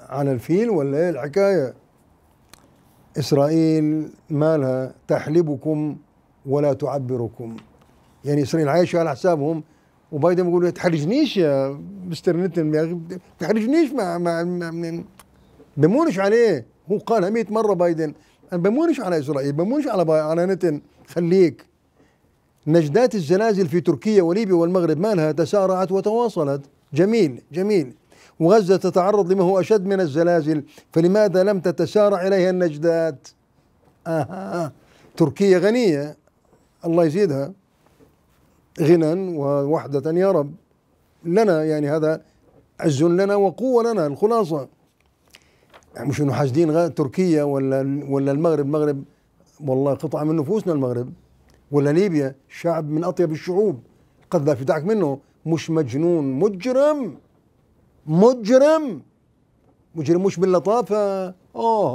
على الفيل ولا ايه الحكايه اسرائيل مالها تحلبكم ولا تعبركم يعني اسرائيل عايشه على حسابهم وبايدن بيقول ما تحرجنيش يا مستر نتن ما تحرجنيش مع مع بمونش عليه هو قالها 100 مره بايدن انا بمونش على اسرائيل بمونش على على نتن خليك نجدات الزلازل في تركيا وليبيا والمغرب مالها تسارعت وتواصلت جميل جميل وغزة تتعرض لما هو أشد من الزلازل فلماذا لم تتسارع إليها النجدات آه. آه،, آه. تركيا غنية الله يزيدها غنى ووحدة يا رب لنا يعني هذا عز لنا وقوة لنا الخلاصة يعني مش انه حاسدين تركيا ولا ولا المغرب المغرب والله قطعة من نفوسنا المغرب ولا ليبيا شعب من أطيب الشعوب قذافي دعك منه مش مجنون مجرم مجرم مجرم مش باللطافة آه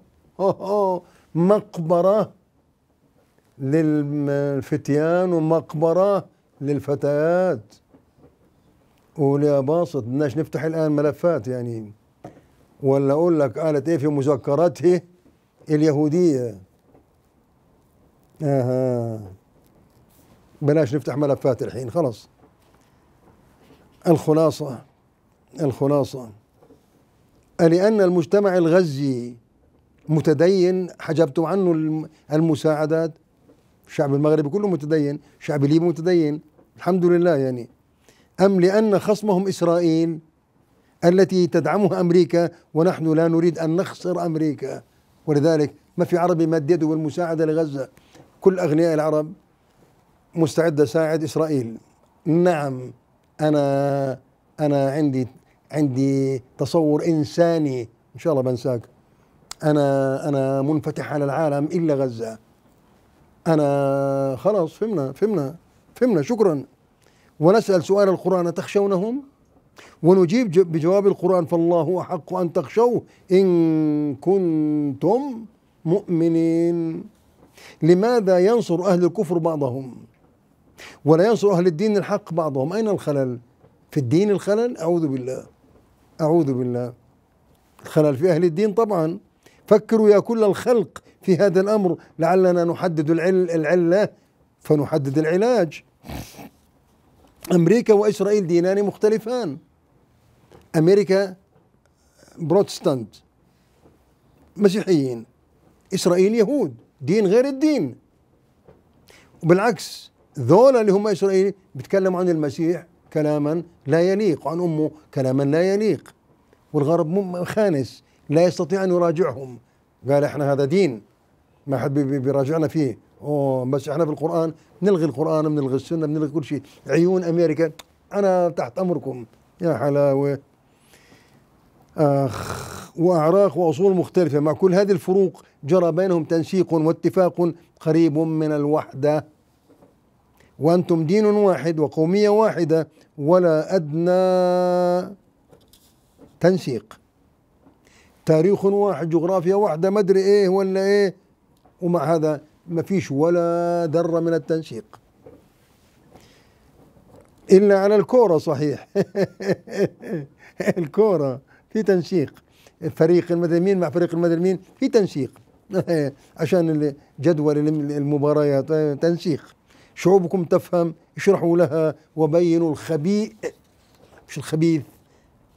آه آه مقبرة للفتيان ومقبرة للفتيات يا باسط بدناش نفتح الآن ملفات يعني ولا أقول لك قالت إيه في مذكرته اليهودية آها بلاش نفتح ملفات الحين خلاص الخلاصة الخلاصة لأن المجتمع الغزي متدين حجبتم عنه المساعدات الشعب المغربي كله متدين الشعب الليبي متدين الحمد لله يعني أم لأن خصمهم إسرائيل التي تدعمها أمريكا ونحن لا نريد أن نخسر أمريكا ولذلك ما في عربي مد يده والمساعدة لغزة كل أغنياء العرب مستعدة ساعد إسرائيل نعم أنا أنا عندي عندي تصور إنساني إن شاء الله بنساك أنا أنا منفتح على العالم إلا غزة انا خلاص فهمنا فهمنا فهمنا شكرا ونسال سؤال القران تخشونهم ونجيب بجواب القران فالله احق ان تخشوه ان كنتم مؤمنين لماذا ينصر اهل الكفر بعضهم ولا ينصر اهل الدين الحق بعضهم اين الخلل في الدين الخلل اعوذ بالله اعوذ بالله الخلل في اهل الدين طبعا فكروا يا كل الخلق في هذا الأمر لعلنا نحدد العل العلة فنحدد العلاج أمريكا وإسرائيل دينان مختلفان أمريكا بروتستانت مسيحيين إسرائيل يهود دين غير الدين وبالعكس ذولا اللي هم إسرائيل بيتكلموا عن المسيح كلاما لا يليق وعن أمه كلاما لا يليق والغرب خانس لا يستطيع أن يراجعهم قال احنا هذا دين ما حد بيراجعنا فيه اوه بس احنا في القران نلغي القران بنلغي السنه بنلغي كل شيء عيون امريكا انا تحت امركم يا حلاوه اخ واعراق واصول مختلفه مع كل هذه الفروق جرى بينهم تنسيق واتفاق قريب من الوحده وانتم دين واحد وقوميه واحده ولا ادنى تنسيق تاريخ واحد جغرافيا واحده ما ادري ايه ولا ايه ومع هذا ما فيش ولا ذره من التنسيق الا على الكوره صحيح [laughs] الكوره في تنسيق فريق المدري مين مع فريق المدري مين في تنسيق [laughs] عشان جدول المباريات تنسيق شعوبكم تفهم اشرحوا لها وبينوا الخبيء مش الخبيث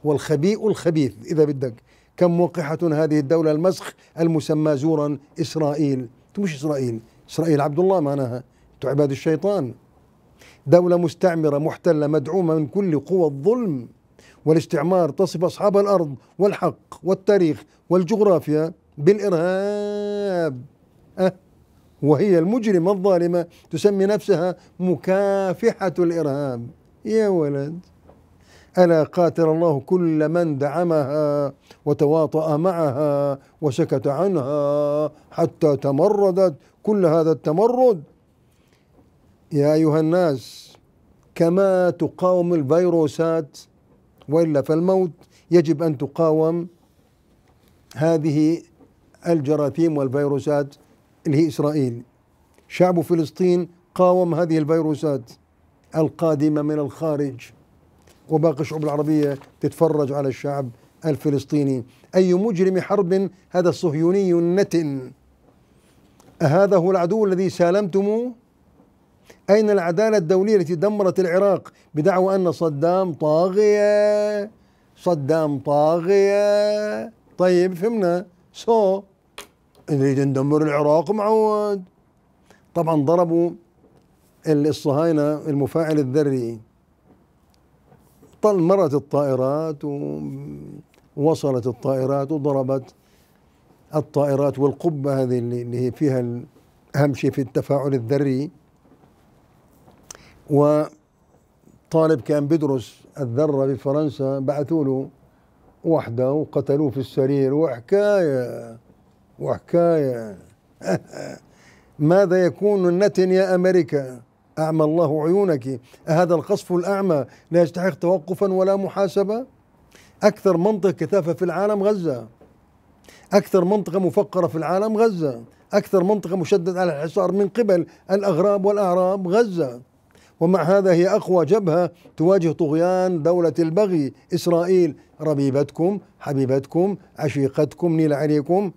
والخبيء الخبيث اذا بدك كم موقحة هذه الدولة المسخ المسمى زورا إسرائيل مش إسرائيل إسرائيل عبد الله معناها عباد الشيطان دولة مستعمرة محتلة مدعومة من كل قوى الظلم والاستعمار تصف أصحاب الأرض والحق والتاريخ والجغرافيا بالإرهاب أه وهي المجرمة الظالمة تسمي نفسها مكافحة الإرهاب يا ولد ألا قاتل الله كل من دعمها وتواطأ معها وسكت عنها حتى تمردت كل هذا التمرد يا أيها الناس كما تقاوم الفيروسات وإلا فالموت يجب أن تقاوم هذه الجراثيم والفيروسات اللي هي إسرائيل شعب فلسطين قاوم هذه الفيروسات القادمة من الخارج وباقي الشعوب العربية تتفرج على الشعب الفلسطيني أي مجرم حرب هذا الصهيوني النتن أهذا هو العدو الذي سالمتموه أين العدالة الدولية التي دمرت العراق بدعوى أن صدام طاغية صدام طاغية طيب فهمنا سو نريد ندمر العراق معود طبعا ضربوا الصهاينة المفاعل الذري مرت الطائرات ووصلت الطائرات وضربت الطائرات والقبة هذه اللي هي فيها أهم شيء في التفاعل الذري وطالب كان بيدرس الذرة بفرنسا بعثوا له وحده وقتلوه في السرير وحكاية وحكاية [laughs] ماذا يكون النتن يا أمريكا أعمى الله عيونك أهذا القصف الأعمى لا يستحق توقفا ولا محاسبة أكثر منطقة كثافة في العالم غزة أكثر منطقة مفقرة في العالم غزة أكثر منطقة مشدد على الحصار من قبل الأغراب والأعراب غزة ومع هذا هي أقوى جبهة تواجه طغيان دولة البغي إسرائيل ربيبتكم حبيبتكم عشيقتكم نيل عليكم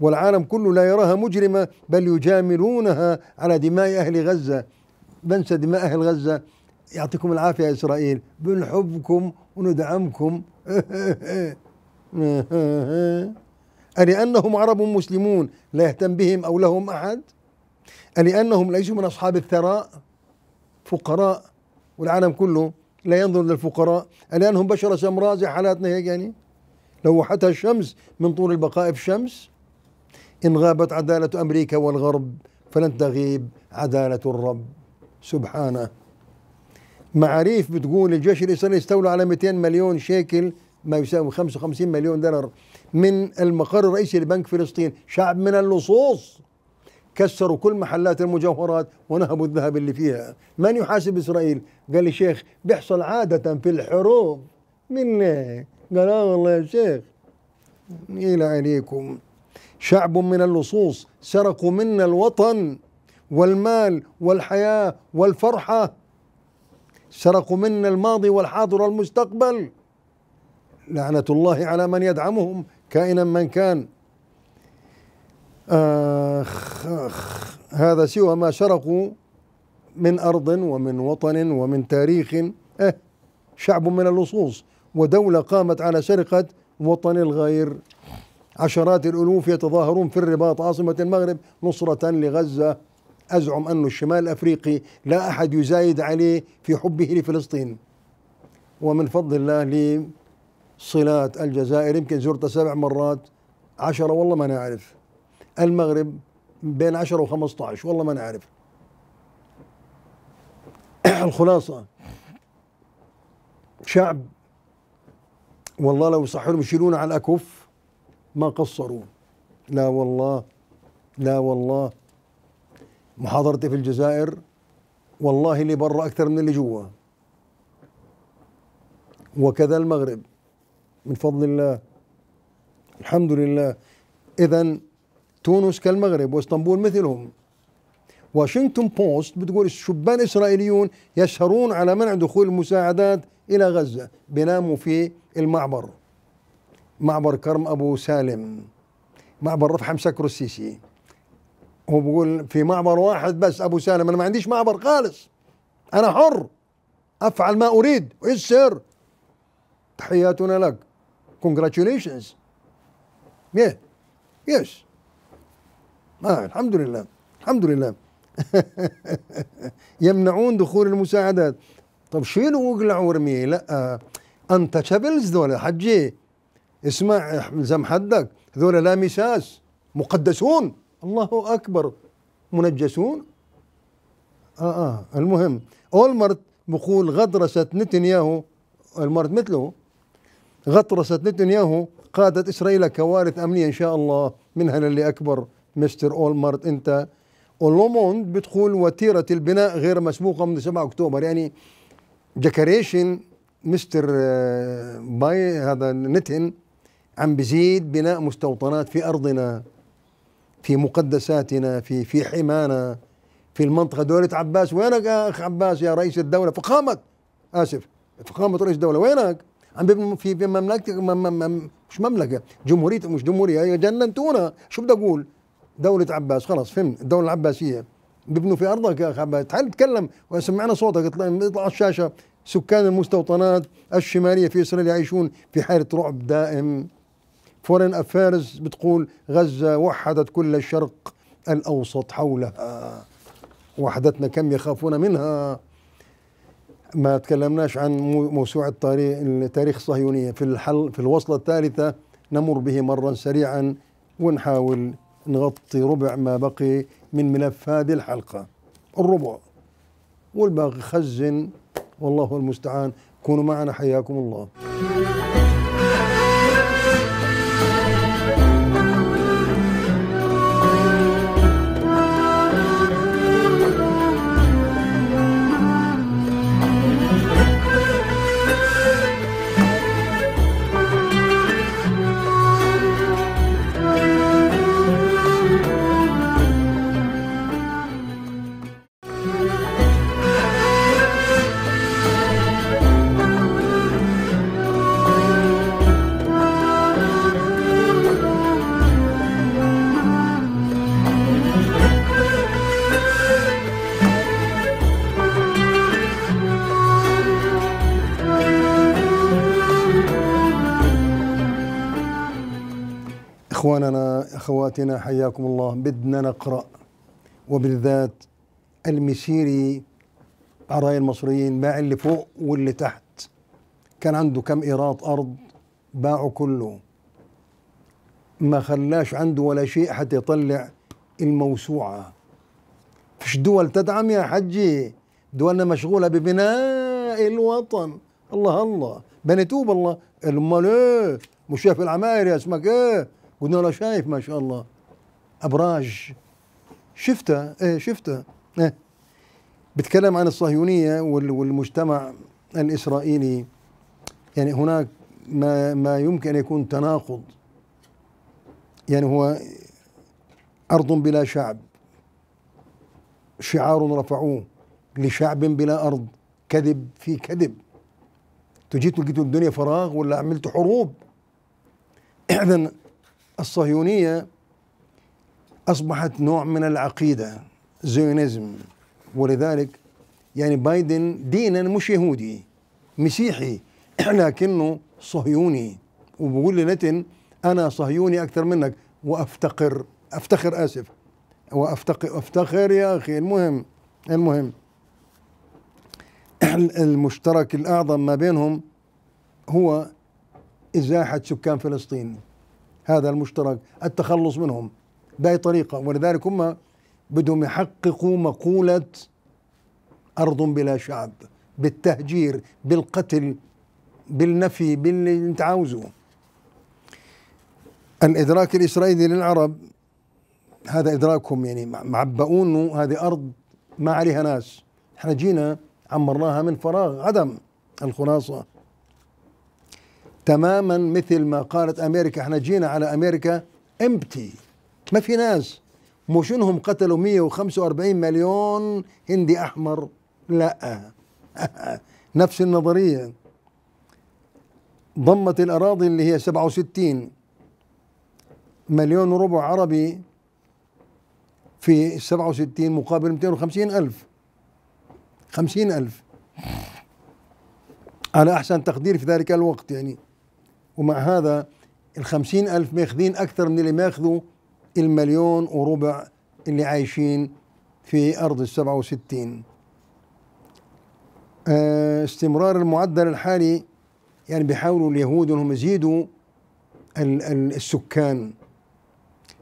والعالم كله لا يراها مجرمة بل يجاملونها على دماء أهل غزة بنسى دماء أهل غزة يعطيكم العافية يا إسرائيل بنحبكم وندعمكم [laughs] ألأنهم عرب مسلمون لا يهتم بهم أو لهم أحد ألأنهم ليسوا من أصحاب الثراء فقراء والعالم كله لا ينظر للفقراء ألأنهم بشرة سمراء زي حالاتنا هيك يعني لوحتها الشمس من طول البقاء في الشمس إن غابت عدالة أمريكا والغرب فلن تغيب عدالة الرب سبحانه معاريف بتقول الجيش الإسرائيلي استولى على 200 مليون شيكل ما يساوي 55 مليون دولار من المقر الرئيسي لبنك فلسطين شعب من اللصوص كسروا كل محلات المجوهرات ونهبوا الذهب اللي فيها من يحاسب إسرائيل قال لي شيخ بيحصل عادة في الحروب من قال آه والله يا شيخ إلى عليكم شعب من اللصوص سرقوا منا الوطن والمال والحياة والفرحة سرقوا منا الماضي والحاضر والمستقبل لعنة الله على من يدعمهم كائنا من كان آخ آخ هذا سوى ما سرقوا من أرض ومن وطن ومن تاريخ أه شعب من اللصوص ودولة قامت على سرقة وطن الغير عشرات الألوف يتظاهرون في الرباط عاصمة المغرب نصرة لغزة أزعم أن الشمال الأفريقي لا أحد يزايد عليه في حبه لفلسطين ومن فضل الله صلات الجزائر يمكن زرتها سبع مرات عشرة والله ما نعرف المغرب بين عشرة وخمسة عشر والله ما نعرف [clears throat] الخلاصة شعب والله لو صح لهم يشيلون على الأكف ما قصروا لا والله لا والله محاضرتي في الجزائر والله اللي برا اكثر من اللي جوا وكذا المغرب من فضل الله الحمد لله اذا تونس كالمغرب واسطنبول مثلهم واشنطن بوست بتقول الشبان الاسرائيليون يسهرون على منع دخول المساعدات الى غزه بيناموا في المعبر معبر كرم ابو سالم معبر رفح مسكر السيسي هو بيقول في معبر واحد بس ابو سالم انا ما عنديش معبر خالص انا حر افعل ما اريد ايش السر تحياتنا لك congratulations يس يس آه، الحمد لله الحمد لله [laughs] يمنعون دخول المساعدات طب شيلوا واقلعه وارميه لا انت تشابلز ذولا حجي اسمع الزم حدك ذولا لا مساس مقدسون الله أكبر منجسون آه آه المهم أولمرت بقول غطرسة نتنياهو المرت مثله غطرسة نتنياهو قادت إسرائيل كوارث أمنية إن شاء الله منها للي أكبر مستر أولمرت أنت ولوموند بتقول وتيرة البناء غير مسبوقة منذ 7 أكتوبر يعني ديكوريشن مستر آه، باي هذا نتن عم بزيد بناء مستوطنات في أرضنا في مقدساتنا في في حمانا في المنطقه دوله عباس وينك يا اخ عباس يا رئيس الدوله فخامه اسف فخامه رئيس الدوله وينك عم في مملكتك مم مش مملكه جمهوريه مش جمهوريه جننتونا شو بدي اقول دوله عباس خلاص فهمت الدوله العباسيه بيبنوا في ارضك يا اخ عباس تعال تكلم سمعنا صوتك اطلع اطلع على الشاشه سكان المستوطنات الشماليه في اسرائيل يعيشون في حاله رعب دائم فورين افيرز بتقول غزه وحدت كل الشرق الاوسط حولها آه. وحدتنا كم يخافون منها ما تكلمناش عن موسوعة تاريخ, تاريخ الصهيونية في الحل في الوصلة الثالثة نمر به مرا سريعا ونحاول نغطي ربع ما بقي من ملف هذه الحلقة الربع والباقي خزن والله المستعان كونوا معنا حياكم الله أخواتنا حياكم الله بدنا نقرأ وبالذات المسيري عراي المصريين باع اللي فوق واللي تحت كان عنده كم إيراد أرض باعه كله ما خلاش عنده ولا شيء حتى يطلع الموسوعة فيش دول تدعم يا حجي دولنا مشغولة ببناء الوطن الله الله بنيتوه بالله الله امال ايه مش شايف العماير يا اسمك ايه قلنا له شايف ما شاء الله ابراج شفته ايه شفته ايه بتكلم عن الصهيونيه والمجتمع الاسرائيلي يعني هناك ما ما يمكن ان يكون تناقض يعني هو ارض بلا شعب شعار رفعوه لشعب بلا ارض كذب في كذب تجيتوا لقيتوا الدنيا فراغ ولا عملتوا حروب اذا الصهيونية أصبحت نوع من العقيدة زيونيزم ولذلك يعني بايدن دينا مش يهودي مسيحي لكنه صهيوني وبقول لنتن أنا صهيوني أكثر منك وأفتقر أفتخر آسف وأفتقر أفتخر يا أخي المهم المهم المشترك الأعظم ما بينهم هو إزاحة سكان فلسطين هذا المشترك التخلص منهم بأي طريقة ولذلك هم بدهم يحققوا مقولة أرض بلا شعب بالتهجير بالقتل بالنفي باللي انت عاوزه الإدراك الإسرائيلي للعرب هذا إدراكهم يعني معبؤون أنه هذه أرض ما عليها ناس احنا جينا عمرناها من فراغ عدم الخلاصة تماما مثل ما قالت امريكا احنا جينا على امريكا امبتي ما في ناس مش انهم قتلوا 145 مليون هندي احمر لا [laughs] نفس النظريه ضمت الاراضي اللي هي 67 مليون وربع عربي في 67 مقابل 250 ألف 50 ألف على أحسن تقدير في ذلك الوقت يعني ومع هذا الخمسين ألف ماخذين أكثر من اللي ماخذوا المليون وربع اللي عايشين في أرض السبعة وستين آه، استمرار المعدل الحالي يعني بيحاولوا اليهود انهم يزيدوا السكان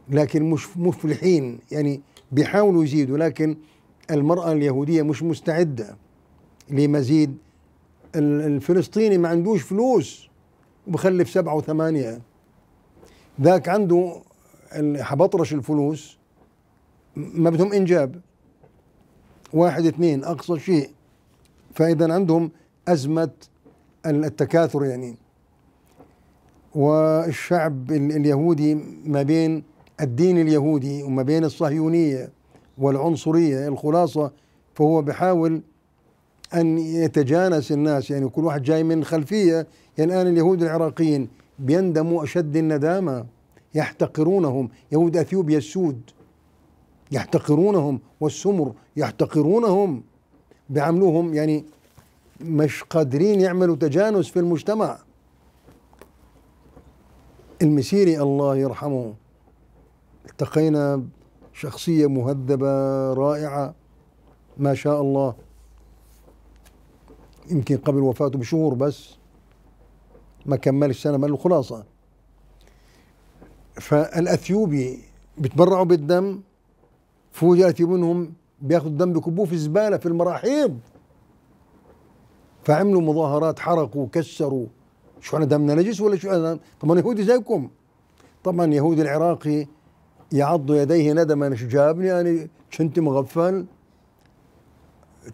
لكن مش مفلحين يعني بيحاولوا يزيدوا لكن المرأة اليهودية مش مستعدة لمزيد الفلسطيني ما عندوش فلوس وبخلف سبعة وثمانية ذاك عنده اللي حبطرش الفلوس ما بدهم إنجاب واحد اثنين أقصى شيء فإذا عندهم أزمة التكاثر يعني والشعب اليهودي ما بين الدين اليهودي وما بين الصهيونية والعنصرية الخلاصة فهو بحاول أن يتجانس الناس يعني كل واحد جاي من خلفية يعني الآن اليهود العراقيين بيندموا أشد الندامة يحتقرونهم يهود أثيوبيا السود يحتقرونهم والسمر يحتقرونهم بيعملوهم يعني مش قادرين يعملوا تجانس في المجتمع المسيري الله يرحمه التقينا شخصية مهذبة رائعة ما شاء الله يمكن قبل وفاته بشهور بس ما كملش سنه ما له خلاصه فالاثيوبي بيتبرعوا بالدم فوجئت منهم بياخدوا الدم بيكبوه في الزباله في المراحيض فعملوا مظاهرات حرقوا كسروا شو احنا دمنا نجس ولا شو انا طبعا يهودي زيكم طبعا يهودي العراقي يعض يديه ندما شو جابني يعني كنت مغفل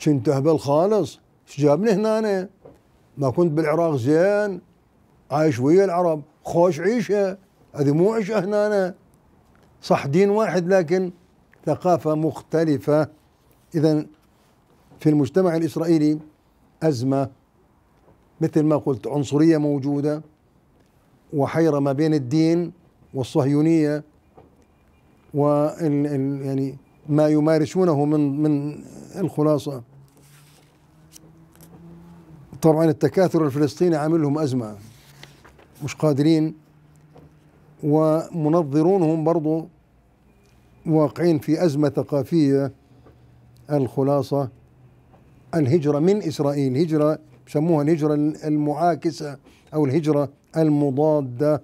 كنت اهبل خالص شو جابني هنا أنا ما كنت بالعراق زين عايش ويا العرب خوش عيشه هذه مو عيشه هنا صح دين واحد لكن ثقافه مختلفه اذا في المجتمع الاسرائيلي ازمه مثل ما قلت عنصريه موجوده وحيره ما بين الدين والصهيونيه و يعني ما يمارسونه من من الخلاصه طبعا التكاثر الفلسطيني عامل لهم ازمه مش قادرين ومنظرونهم برضو واقعين في أزمة ثقافية الخلاصة الهجرة من إسرائيل هجرة سموها الهجرة المعاكسة أو الهجرة المضادة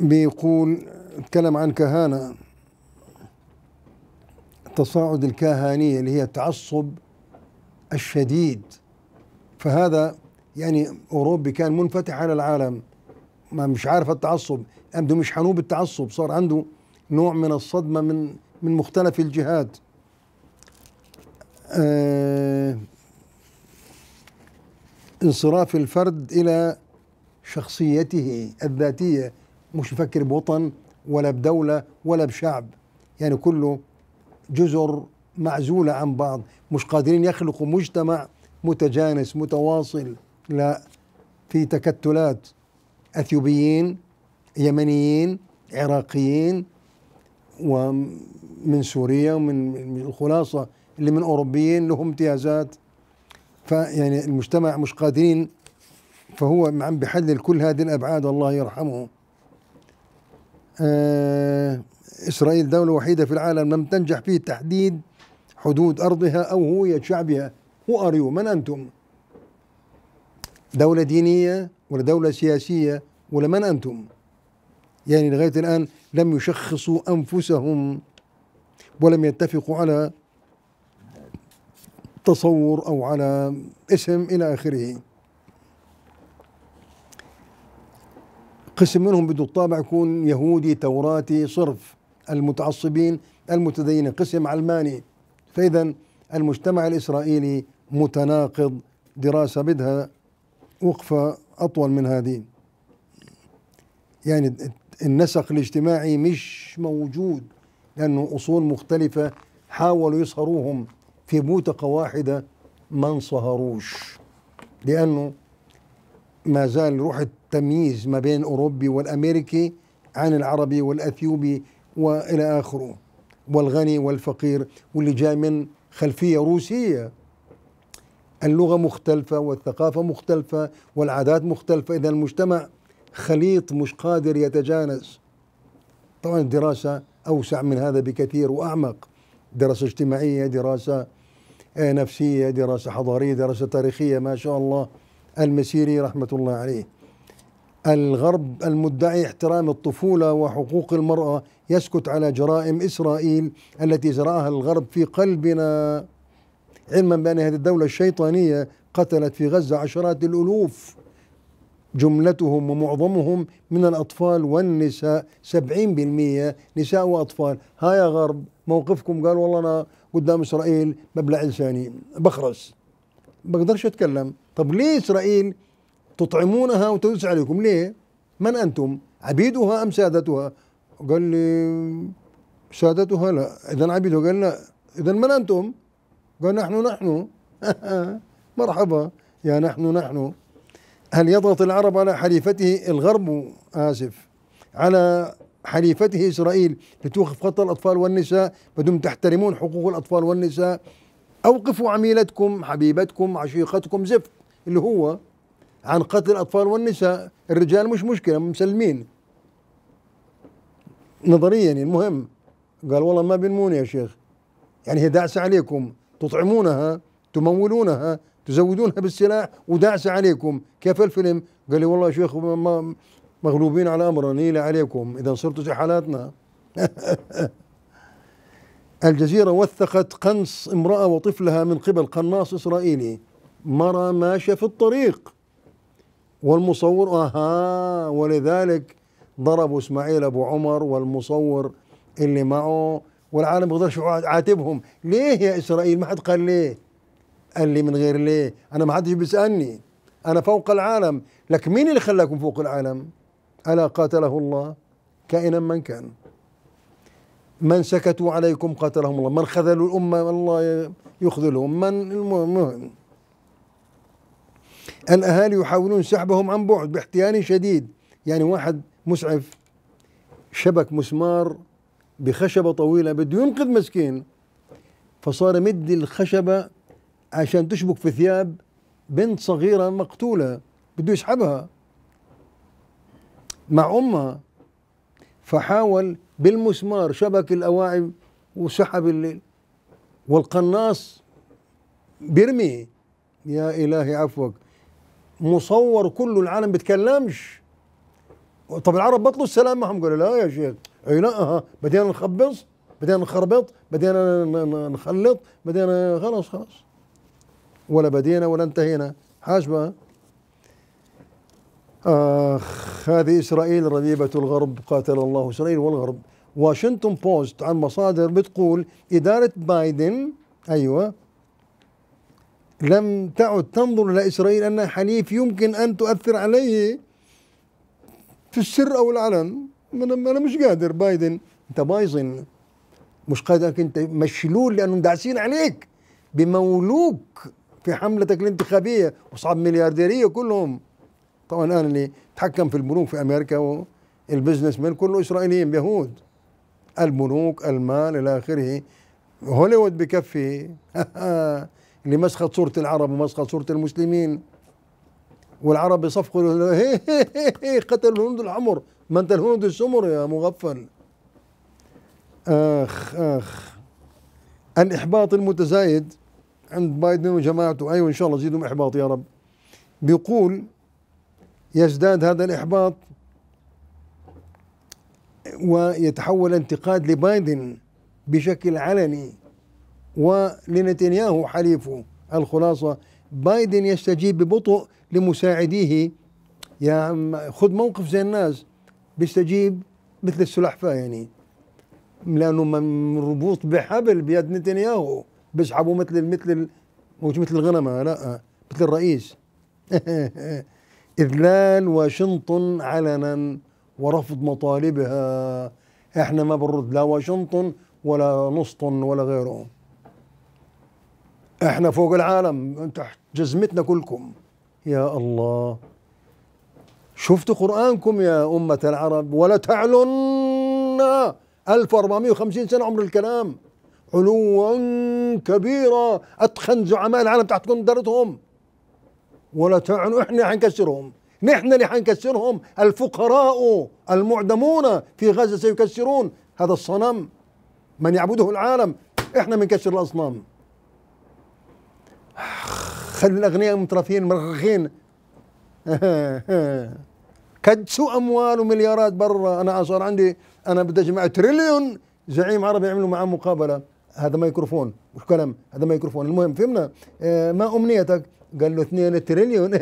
بيقول تكلم عن كهانة تصاعد الكهانية اللي هي التعصب الشديد فهذا يعني اوروبي كان منفتح على العالم ما مش عارف التعصب عنده مش حنوب التعصب صار عنده نوع من الصدمه من من مختلف الجهات آه انصراف الفرد الى شخصيته الذاتيه مش يفكر بوطن ولا بدوله ولا بشعب يعني كله جزر معزوله عن بعض مش قادرين يخلقوا مجتمع متجانس متواصل لا في تكتلات اثيوبيين يمنيين عراقيين ومن سوريا ومن الخلاصه اللي من اوروبيين لهم امتيازات فيعني المجتمع مش قادرين فهو عم بحلل كل هذه الابعاد الله يرحمه آه اسرائيل دوله وحيده في العالم لم تنجح في تحديد حدود ارضها او هويه شعبها هو ار من انتم؟ دولة دينية ولا دولة سياسية ولا من أنتم يعني لغاية الآن لم يشخصوا أنفسهم ولم يتفقوا على تصور أو على اسم إلى آخره قسم منهم بده الطابع يكون يهودي توراتي صرف المتعصبين المتدينين قسم علماني فإذا المجتمع الإسرائيلي متناقض دراسة بدها وقفة أطول من هذه يعني النسق الاجتماعي مش موجود لأنه أصول مختلفة حاولوا يصهروهم في بوتقة واحدة ما انصهروش لأنه ما زال روح التمييز ما بين الأوروبي والأمريكي عن العربي والأثيوبي وإلى آخره والغني والفقير واللي جاي من خلفية روسية اللغة مختلفة والثقافة مختلفة والعادات مختلفة إذا المجتمع خليط مش قادر يتجانس طبعا الدراسة أوسع من هذا بكثير وأعمق دراسة اجتماعية دراسة آه، نفسية دراسة حضارية دراسة تاريخية ما شاء الله المسيري رحمة الله عليه الغرب المدعي احترام الطفولة وحقوق المرأة يسكت على جرائم إسرائيل التي زرعها الغرب في قلبنا علما بأن هذه الدولة الشيطانية قتلت في غزة عشرات الألوف جملتهم ومعظمهم من الأطفال والنساء 70% نساء وأطفال ها يا غرب موقفكم قال والله أنا قدام إسرائيل ببلع لساني بخرس بقدرش أتكلم طب ليه إسرائيل تطعمونها وتدوس عليكم ليه من أنتم عبيدها أم سادتها قال لي سادتها لا إذا عبيدها قال لا إذا من أنتم قال نحن نحن [laughs] مرحبا يا نحن نحن هل يضغط العرب على حليفته الغرب آسف على حليفته إسرائيل لتوقف قتل الأطفال والنساء بدون تحترمون حقوق الأطفال والنساء أوقفوا عميلتكم حبيبتكم عشيقتكم زفت اللي هو عن قتل الأطفال والنساء الرجال مش مشكلة مسلمين نظريا المهم قال والله ما بنمون يا شيخ يعني هي داعسة عليكم تطعمونها تمولونها تزودونها بالسلاح وداعسة عليكم كيف الفيلم قال لي والله يا شيخ ما مغلوبين على أمر نيل عليكم إذا صرتوا زي حالاتنا [laughs] الجزيرة وثقت قنص امرأة وطفلها من قبل قناص إسرائيلي مرة ماشى في الطريق والمصور اها ولذلك ضربوا اسماعيل ابو عمر والمصور اللي معه والعالم بيقدرش يعاتبهم ليه يا اسرائيل ما حد قال ليه قال لي من غير ليه انا ما حدش بيسالني انا فوق العالم لك مين اللي خلاكم فوق العالم الا قاتله الله كائنا من كان من سكتوا عليكم قاتلهم الله من خذلوا الامه الله يخذلهم من المهم الاهالي يحاولون سحبهم عن بعد باحتيال شديد يعني واحد مسعف شبك مسمار بخشبه طويله بده ينقذ مسكين فصار يمد الخشبه عشان تشبك في ثياب بنت صغيره مقتوله بده يسحبها مع امها فحاول بالمسمار شبك الاواعي وسحب الليل والقناص بيرمي يا الهي عفوك مصور كله العالم بتكلمش طب العرب بطلوا السلام معهم قالوا لا يا شيخ اي لا ها بدينا نخبص بدينا نخربط بدينا نخلط بدينا خلاص خلاص ولا بدينا ولا انتهينا حاجبه آخ هذه إسرائيل رذيبة الغرب قاتل الله إسرائيل والغرب واشنطن بوست عن مصادر بتقول إدارة بايدن أيوة لم تعد تنظر إلى إسرائيل أنها حليف يمكن أن تؤثر عليه في السر أو العلن انا مش قادر بايدن انت بايظن مش قادر انت مشلول لانهم داعسين عليك بمولوك في حملتك الانتخابيه واصحاب مليارديريه كلهم طبعا الان اللي تحكم في البنوك في امريكا والبزنس مان كله اسرائيليين يهود البنوك المال الى اخره هوليوود بكفي [laughs] اللي مسخت صوره العرب ومسخت صوره المسلمين والعرب يصفقوا [laughs] قتلوا الهنود الحمر ما انت الهنود الشمر يا مغفل اخ اخ الاحباط المتزايد عند بايدن وجماعته ايوه ان شاء الله زيدهم احباط يا رب بيقول يزداد هذا الاحباط ويتحول انتقاد لبايدن بشكل علني ولنتنياهو حليفه الخلاصه بايدن يستجيب ببطء لمساعديه يا خذ موقف زي الناس بيستجيب مثل السلحفاه يعني لانه مربوط بحبل بيد نتنياهو بيسحبوا مثل مثل مش مثل الغنمه لا آه، مثل الرئيس [laughs] اذلال واشنطن علنا ورفض مطالبها احنا ما بنرد لا واشنطن ولا نسط ولا غيره احنا فوق العالم تحت جزمتنا كلكم يا الله شفتوا قرآنكم يا أمة العرب ولا تعلن 1450 سنة عمر الكلام علوا كبيرا أتخن زعماء العالم تحت قدرتهم ولا تعلن إحنا حنكسرهم نحن اللي حنكسرهم الفقراء المعدمون في غزة سيكسرون هذا الصنم من يعبده العالم احنا بنكسر الاصنام خلي الاغنياء مترفين مرخين [laughs] سوء اموال ومليارات برا انا صار عندي انا بدي اجمع تريليون زعيم عربي يعملوا معاه مقابله هذا ميكروفون مش كلام هذا ميكروفون المهم فهمنا آه ما امنيتك قال له 2 تريليون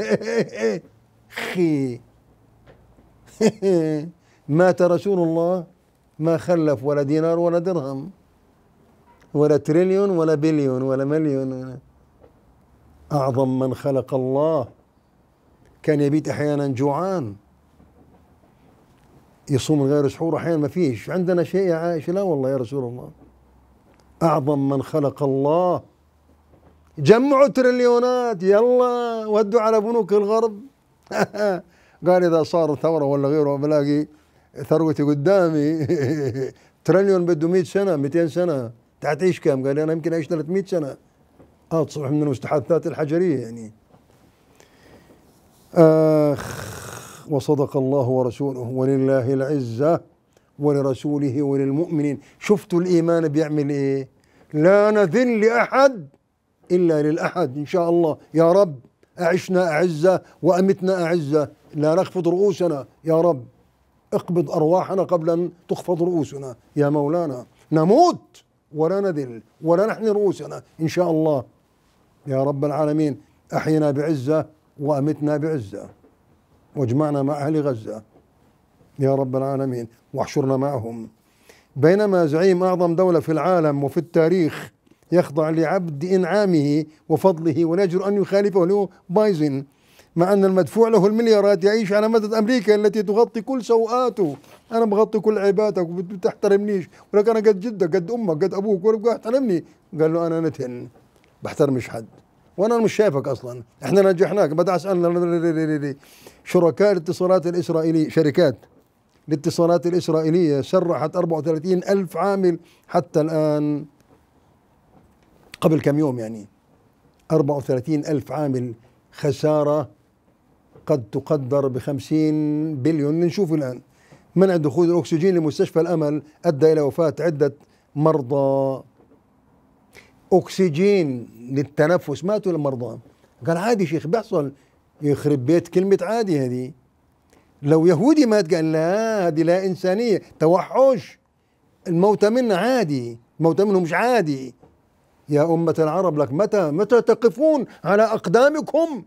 خي [laughs] مات رسول الله ما خلف ولا دينار ولا درهم ولا تريليون ولا بليون ولا مليون أعظم من خلق الله كان يبيت أحيانا جوعان يصوم من غير سحور احيانا ما فيش عندنا شيء يا عائشه لا والله يا رسول الله اعظم من خلق الله جمعوا تريليونات يلا ودوا على بنوك الغرب [laughs] قال اذا صار ثوره ولا غيره بلاقي ثروتي قدامي [laughs] تريليون بده 100 سنه 200 سنه تعيش كم؟ قال انا يمكن اعيش 300 سنه اه تصبح من المستحثات الحجريه يعني اخ آه، وصدق الله ورسوله ولله العزة ولرسوله وللمؤمنين شفتوا الإيمان بيعمل إيه لا نذل لأحد إلا للأحد إن شاء الله يا رب أعشنا أعزة وأمتنا أعزة لا نخفض رؤوسنا يا رب اقبض أرواحنا قبل أن تخفض رؤوسنا يا مولانا نموت ولا نذل ولا نحن رؤوسنا إن شاء الله يا رب العالمين أحينا بعزة وأمتنا بعزة واجمعنا مع أهل غزة يا رب العالمين واحشرنا معهم بينما زعيم أعظم دولة في العالم وفي التاريخ يخضع لعبد إنعامه وفضله ويجرؤ أن يخالفه له بايزن مع أن المدفوع له المليارات يعيش على مدد أمريكا التي تغطي كل سوءاته أنا بغطي كل عيباتك وبتحترمنيش ولكن أنا قد جدك قد أمك قد أبوك ولا بتحترمني قال له أنا نتن بحترمش حد وانا مش شايفك اصلا احنا نجحناك بدأ اسال شركاء الاتصالات الاسرائيليه شركات الاتصالات الاسرائيليه سرحت 34 الف عامل حتى الان قبل كم يوم يعني 34 الف عامل خساره قد تقدر ب 50 بليون نشوف الان منع دخول الاكسجين لمستشفى الامل ادى الى وفاه عده مرضى اكسجين للتنفس ماتوا المرضى قال عادي شيخ بيحصل يخرب بيت كلمه عادي هذه لو يهودي مات قال لا هذه لا انسانيه توحش الموت منا عادي الموت منه مش عادي يا أمة العرب لك متى متى تقفون على أقدامكم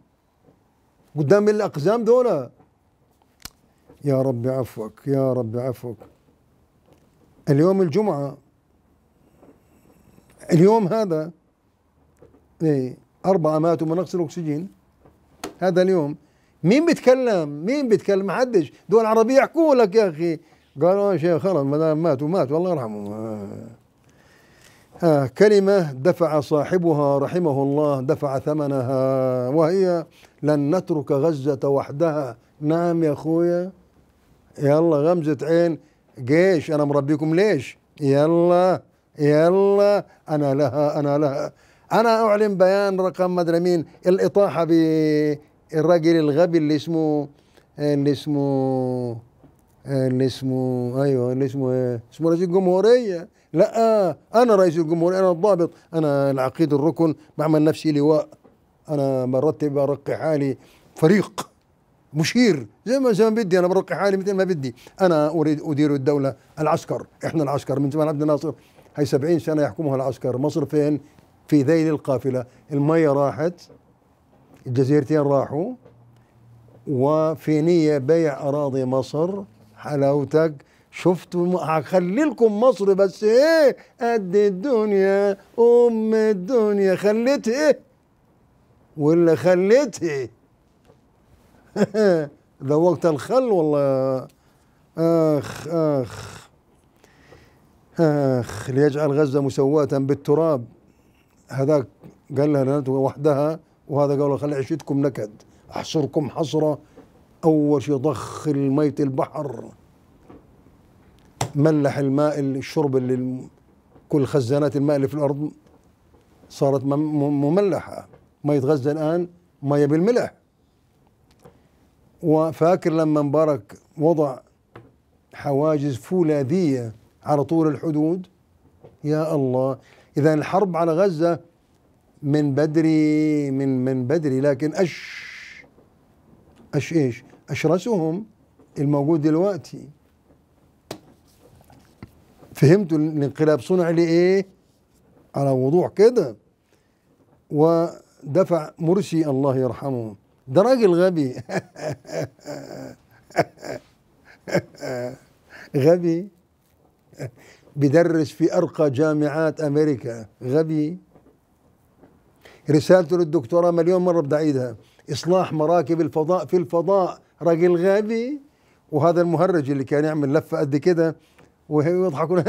قدام الأقزام دول يا رب عفوك يا رب عفوك اليوم الجمعة اليوم هذا إيه، أربعة ماتوا من نقص الأكسجين هذا اليوم مين بيتكلم مين بيتكلم ما حدش دول عربية يحكوا لك يا أخي قالوا يا آه شيخ خلاص ما دام ماتوا ماتوا الله يرحمهم آه. آه كلمة دفع صاحبها رحمه الله دفع ثمنها وهي لن نترك غزة وحدها نعم يا أخويا يلا غمزة عين جيش أنا مربيكم ليش يلا يلا انا لها انا لها انا اعلن بيان رقم مدري مين الاطاحه بالراجل الغبي اللي اسمه اللي اسمه اللي اسمه ايوه اللي اسمه إيه؟ اسمه رئيس الجمهوريه لا انا رئيس الجمهوريه انا الضابط انا العقيد الركن بعمل نفسي لواء انا برتب برقي حالي فريق مشير زي ما زي ما بدي انا برقي حالي مثل ما بدي انا اريد ادير الدوله العسكر احنا العسكر من زمان عبد الناصر هي 70 سنه يحكمها العسكر مصر فين؟ في ذيل القافله الميه راحت الجزيرتين راحوا وفي نية بيع أراضي مصر حلاوتك شفتوا خلي لكم مصر بس ايه قد الدنيا ام الدنيا خليت ايه ولا خليت ايه ده [laughs] وقت الخل والله اخ اخ آخ ليجعل غزة مسواة بالتراب هذاك قال لها لنت وحدها وهذا قال خلي عشتكم نكد احصركم حصرة أول شيء ضخ الميت البحر ملح الماء الشرب اللي كل خزانات الماء اللي في الأرض صارت مملحة مية غزة الآن مية بالملح وفاكر لما مبارك وضع حواجز فولاذية على طول الحدود يا الله إذا الحرب على غزة من بدري من من بدري لكن أش أش إيش أشرسهم الموجود دلوقتي فهمتوا الانقلاب صنع لإيه على وضوح كده ودفع مرسي الله يرحمه ده راجل غبي [laughs] غبي [laughs] بدرس في أرقى جامعات أمريكا غبي رسالته للدكتوراه مليون مرة بدعيدها إصلاح مراكب الفضاء في الفضاء راجل غبي وهذا المهرج اللي كان يعمل لفة قد كده ويضحكوا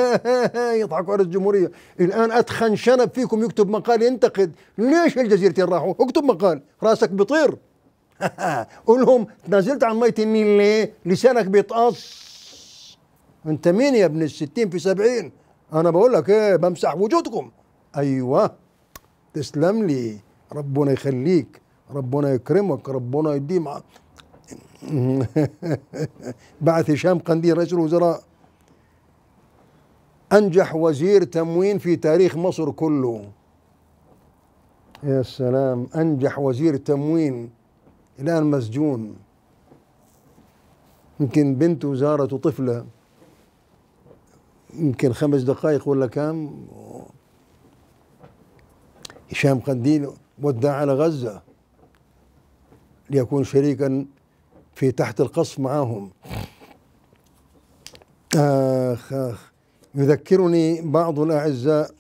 يضحكوا [laughs] على الجمهورية الآن أتخن شنب فيكم يكتب مقال ينتقد ليش الجزيرتين راحوا اكتب مقال راسك بيطير [laughs] قول لهم تنازلت عن مية النيل ليه لسانك بيتقص انت مين يا ابن الستين في سبعين انا بقول لك ايه بمسح وجودكم ايوه تسلم لي ربنا يخليك ربنا يكرمك ربنا يدي مع [laughs] بعث هشام قنديل رئيس الوزراء انجح وزير تموين في تاريخ مصر كله يا سلام انجح وزير تموين الان مسجون يمكن بنته زارته طفله يمكن خمس دقائق ولا كام هشام قنديل ودع على غزة ليكون شريكا في تحت القصف معهم آخ آخ يذكرني بعض الأعزاء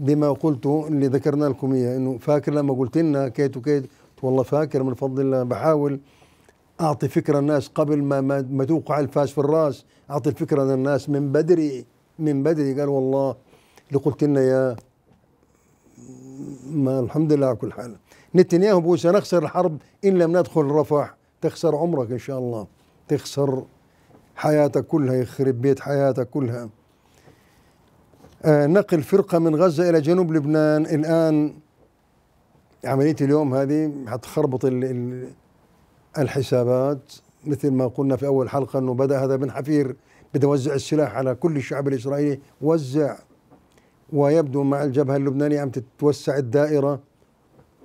بما قلته اللي ذكرنا لكم إياه إنه فاكر لما قلت لنا كيت وكيت والله فاكر من فضل الله بحاول اعطي فكره الناس قبل ما ما توقع الفاس في الراس اعطي الفكره للناس من بدري من بدري قال والله اللي قلت لنا يا ما الحمد لله على كل حال نتنياهو بيقول سنخسر الحرب ان لم ندخل رفح تخسر عمرك ان شاء الله تخسر حياتك كلها يخرب بيت حياتك كلها آه، نقل فرقة من غزة إلى جنوب لبنان الآن عملية اليوم هذه هتخربط ال ال الحسابات مثل ما قلنا في أول حلقة أنه بدأ هذا بن حفير بده يوزع السلاح على كل الشعب الإسرائيلي وزع ويبدو مع الجبهة اللبنانية عم تتوسع الدائرة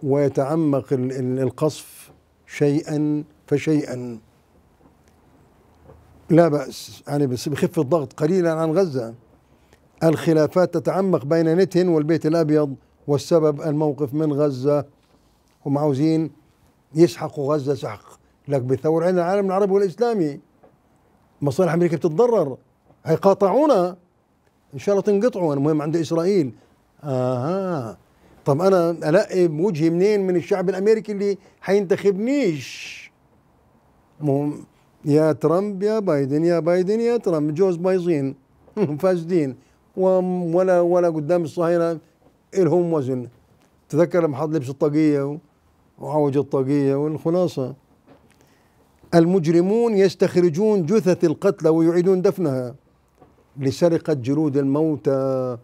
ويتعمق القصف شيئا فشيئا لا بأس يعني بخف الضغط قليلا عن غزة الخلافات تتعمق بين نتن والبيت الأبيض والسبب الموقف من غزة هم عاوزين يسحقوا غزة سحق لك بيثوروا علينا العالم العربي والاسلامي مصالح امريكا بتتضرر هيقاطعونا ان شاء الله تنقطعوا المهم عندي اسرائيل اها طب انا الاقي وجهي منين من الشعب الامريكي اللي مهم يا ترامب يا بايدن يا بايدن يا ترامب جوز بايظين [laughs] فاسدين ولا ولا قدام الصهاينه الهم وزن تذكر لما حط لبس الطاقيه وعوج الطاقيه والخلاصه المجرمون يستخرجون جثث القتلى ويعيدون دفنها لسرقة جلود الموتى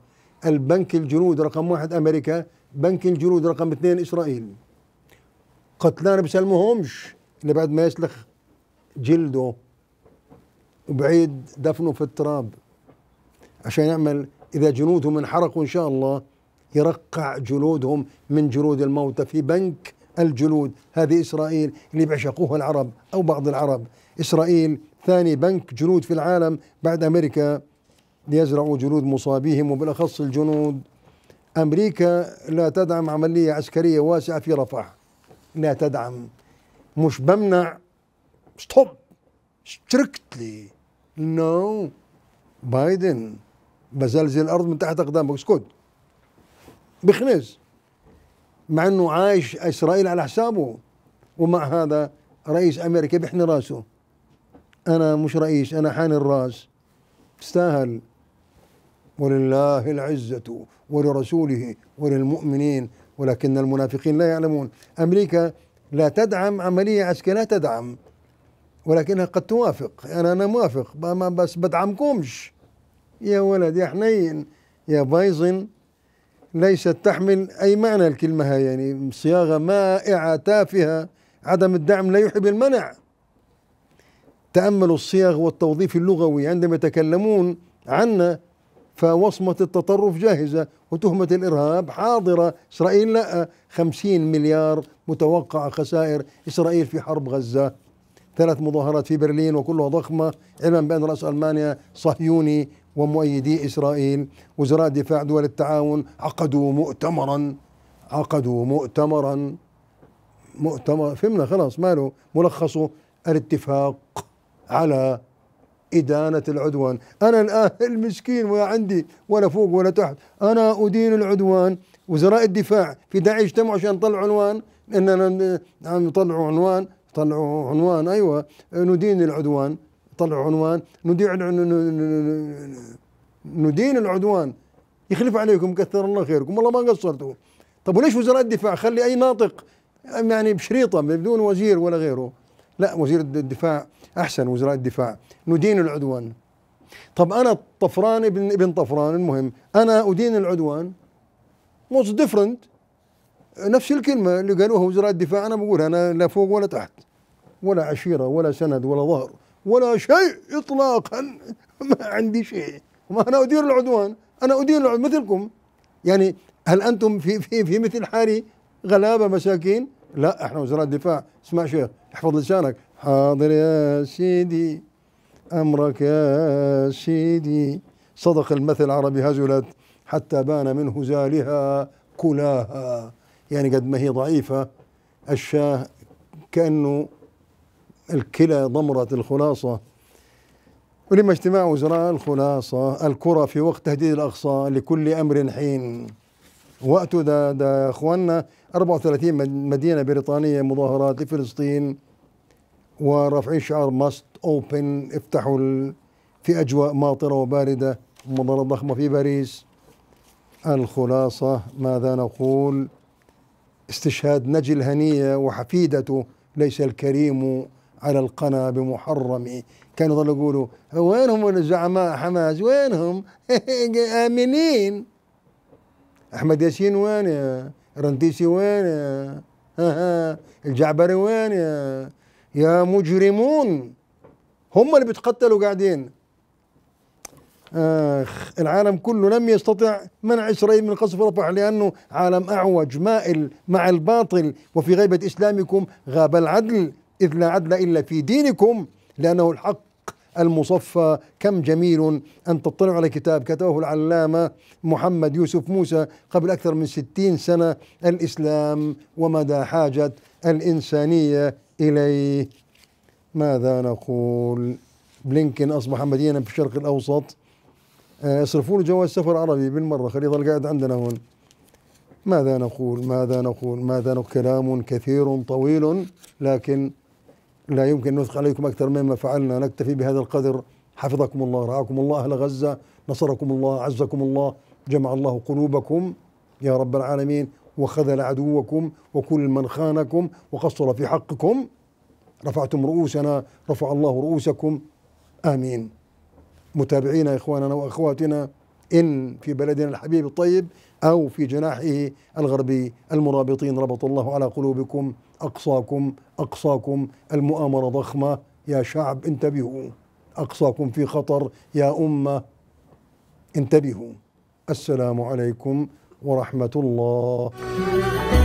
البنك الجنود رقم واحد أمريكا بنك الجنود رقم اثنين إسرائيل قتلانا بسلمهمش اللي بعد ما يسلخ جلده وبعيد دفنه في التراب عشان يعمل إذا جنودهم انحرقوا إن شاء الله يرقع جلودهم من جلود الموتى في بنك الجلود هذه إسرائيل اللي بيعشقوها العرب أو بعض العرب إسرائيل ثاني بنك جنود في العالم بعد أمريكا ليزرعوا جنود مصابيهم وبالأخص الجنود أمريكا لا تدعم عملية عسكرية واسعة في رفح لا تدعم مش بمنع ستوب ستريكتلي نو بايدن بزلزل الأرض من تحت أقدامك اسكت بخنز مع انه عايش اسرائيل على حسابه ومع هذا رئيس امريكا بيحني راسه انا مش رئيس انا حاني الراس تستاهل ولله العزة ولرسوله وللمؤمنين ولكن المنافقين لا يعلمون أمريكا لا تدعم عملية عسكرية لا تدعم ولكنها قد توافق أنا أنا موافق بس بدعمكمش يا ولد يا حنين يا بايظن ليست تحمل أي معنى الكلمة هاي يعني صياغة مائعة تافهة عدم الدعم لا يحب المنع تأملوا الصيغ والتوظيف اللغوي عندما يتكلمون عنا فوصمة التطرف جاهزة وتهمة الإرهاب حاضرة إسرائيل لا 50 مليار متوقع خسائر إسرائيل في حرب غزة ثلاث مظاهرات في برلين وكلها ضخمة علما بأن رأس ألمانيا صهيوني ومؤيدي إسرائيل وزراء دفاع دول التعاون عقدوا مؤتمرا عقدوا مؤتمرا مؤتمر فهمنا خلاص ماله ملخصه الاتفاق على إدانة العدوان أنا الآن [laughs] المسكين ولا عندي ولا فوق ولا تحت أنا أدين العدوان وزراء الدفاع في داعش اجتمعوا عشان نطلع عنوان إننا عم عنوان طلعوا عنوان أيوة ندين العدوان طلعوا عنوان نديع ندين العدوان يخلف عليكم كثر الله خيركم والله ما قصرتوا طب وليش وزراء الدفاع خلي اي ناطق يعني بشريطه بدون وزير ولا غيره لا وزير الدفاع احسن وزراء الدفاع ندين العدوان طب انا طفران ابن ابن طفران المهم انا ادين العدوان موست ديفرنت نفس الكلمه اللي قالوها وزراء الدفاع انا بقول انا لا فوق ولا تحت ولا عشيره ولا سند ولا ظهر ولا شيء إطلاقا [laughs] ما عندي شيء وما أنا أدير العدوان أنا أدير العدوان مثلكم يعني هل أنتم في في في مثل حالي غلابة مساكين؟ لا احنا وزراء الدفاع اسمع شيخ احفظ لسانك حاضر يا سيدي أمرك يا سيدي صدق المثل العربي هزلت حتى بان منه زالها كلاها يعني قد ما هي ضعيفة الشاه كأنه الكلى ضمرت الخلاصة ولما اجتماع وزراء الخلاصة الكرة في وقت تهديد الأقصى لكل أمر حين وقت ده, ده أخواننا 34 مدينة بريطانية مظاهرات لفلسطين ورفعين شعار ماست أوبن افتحوا في أجواء ماطرة وباردة مظاهرة ضخمة في باريس الخلاصة ماذا نقول استشهاد نجي الهنية وحفيدته ليس الكريم على القنا بمحرم كانوا يظلوا يقولوا وينهم الزعماء زعماء حماس وينهم [laughs] آمنين أحمد ياسين وين يا رنتيسي وين يا [laughs] الجعبري وين يا يا مجرمون هم اللي بيتقتلوا قاعدين آخ العالم كله لم يستطع منع إسرائيل من قصف رفح لأنه عالم أعوج مائل مع الباطل وفي غيبة إسلامكم غاب العدل إذ لا عدل إلا في دينكم لأنه الحق المصفى كم جميل أن تطلعوا على كتاب كتبه العلامة محمد يوسف موسى قبل أكثر من ستين سنة الإسلام ومدى حاجة الإنسانية إليه ماذا نقول بلينكن أصبح مدينة في الشرق الأوسط اصرفوا آه، له جواز سفر عربي بالمرة خليه يضل قاعد عندنا هون ماذا نقول ماذا نقول ماذا نقول كلام كثير طويل لكن لا يمكن نثقل نثق عليكم أكثر مما فعلنا نكتفي بهذا القدر حفظكم الله رعاكم الله أهل غزة نصركم الله عزكم الله جمع الله قلوبكم يا رب العالمين وخذل عدوكم وكل من خانكم وقصر في حقكم رفعتم رؤوسنا رفع الله رؤوسكم آمين متابعينا إخواننا وأخواتنا إن في بلدنا الحبيب الطيب أو في جناحه الغربي المرابطين ربط الله على قلوبكم أقصاكم أقصاكم المؤامرة ضخمة يا شعب انتبهوا أقصاكم في خطر يا أمة انتبهوا السلام عليكم ورحمة الله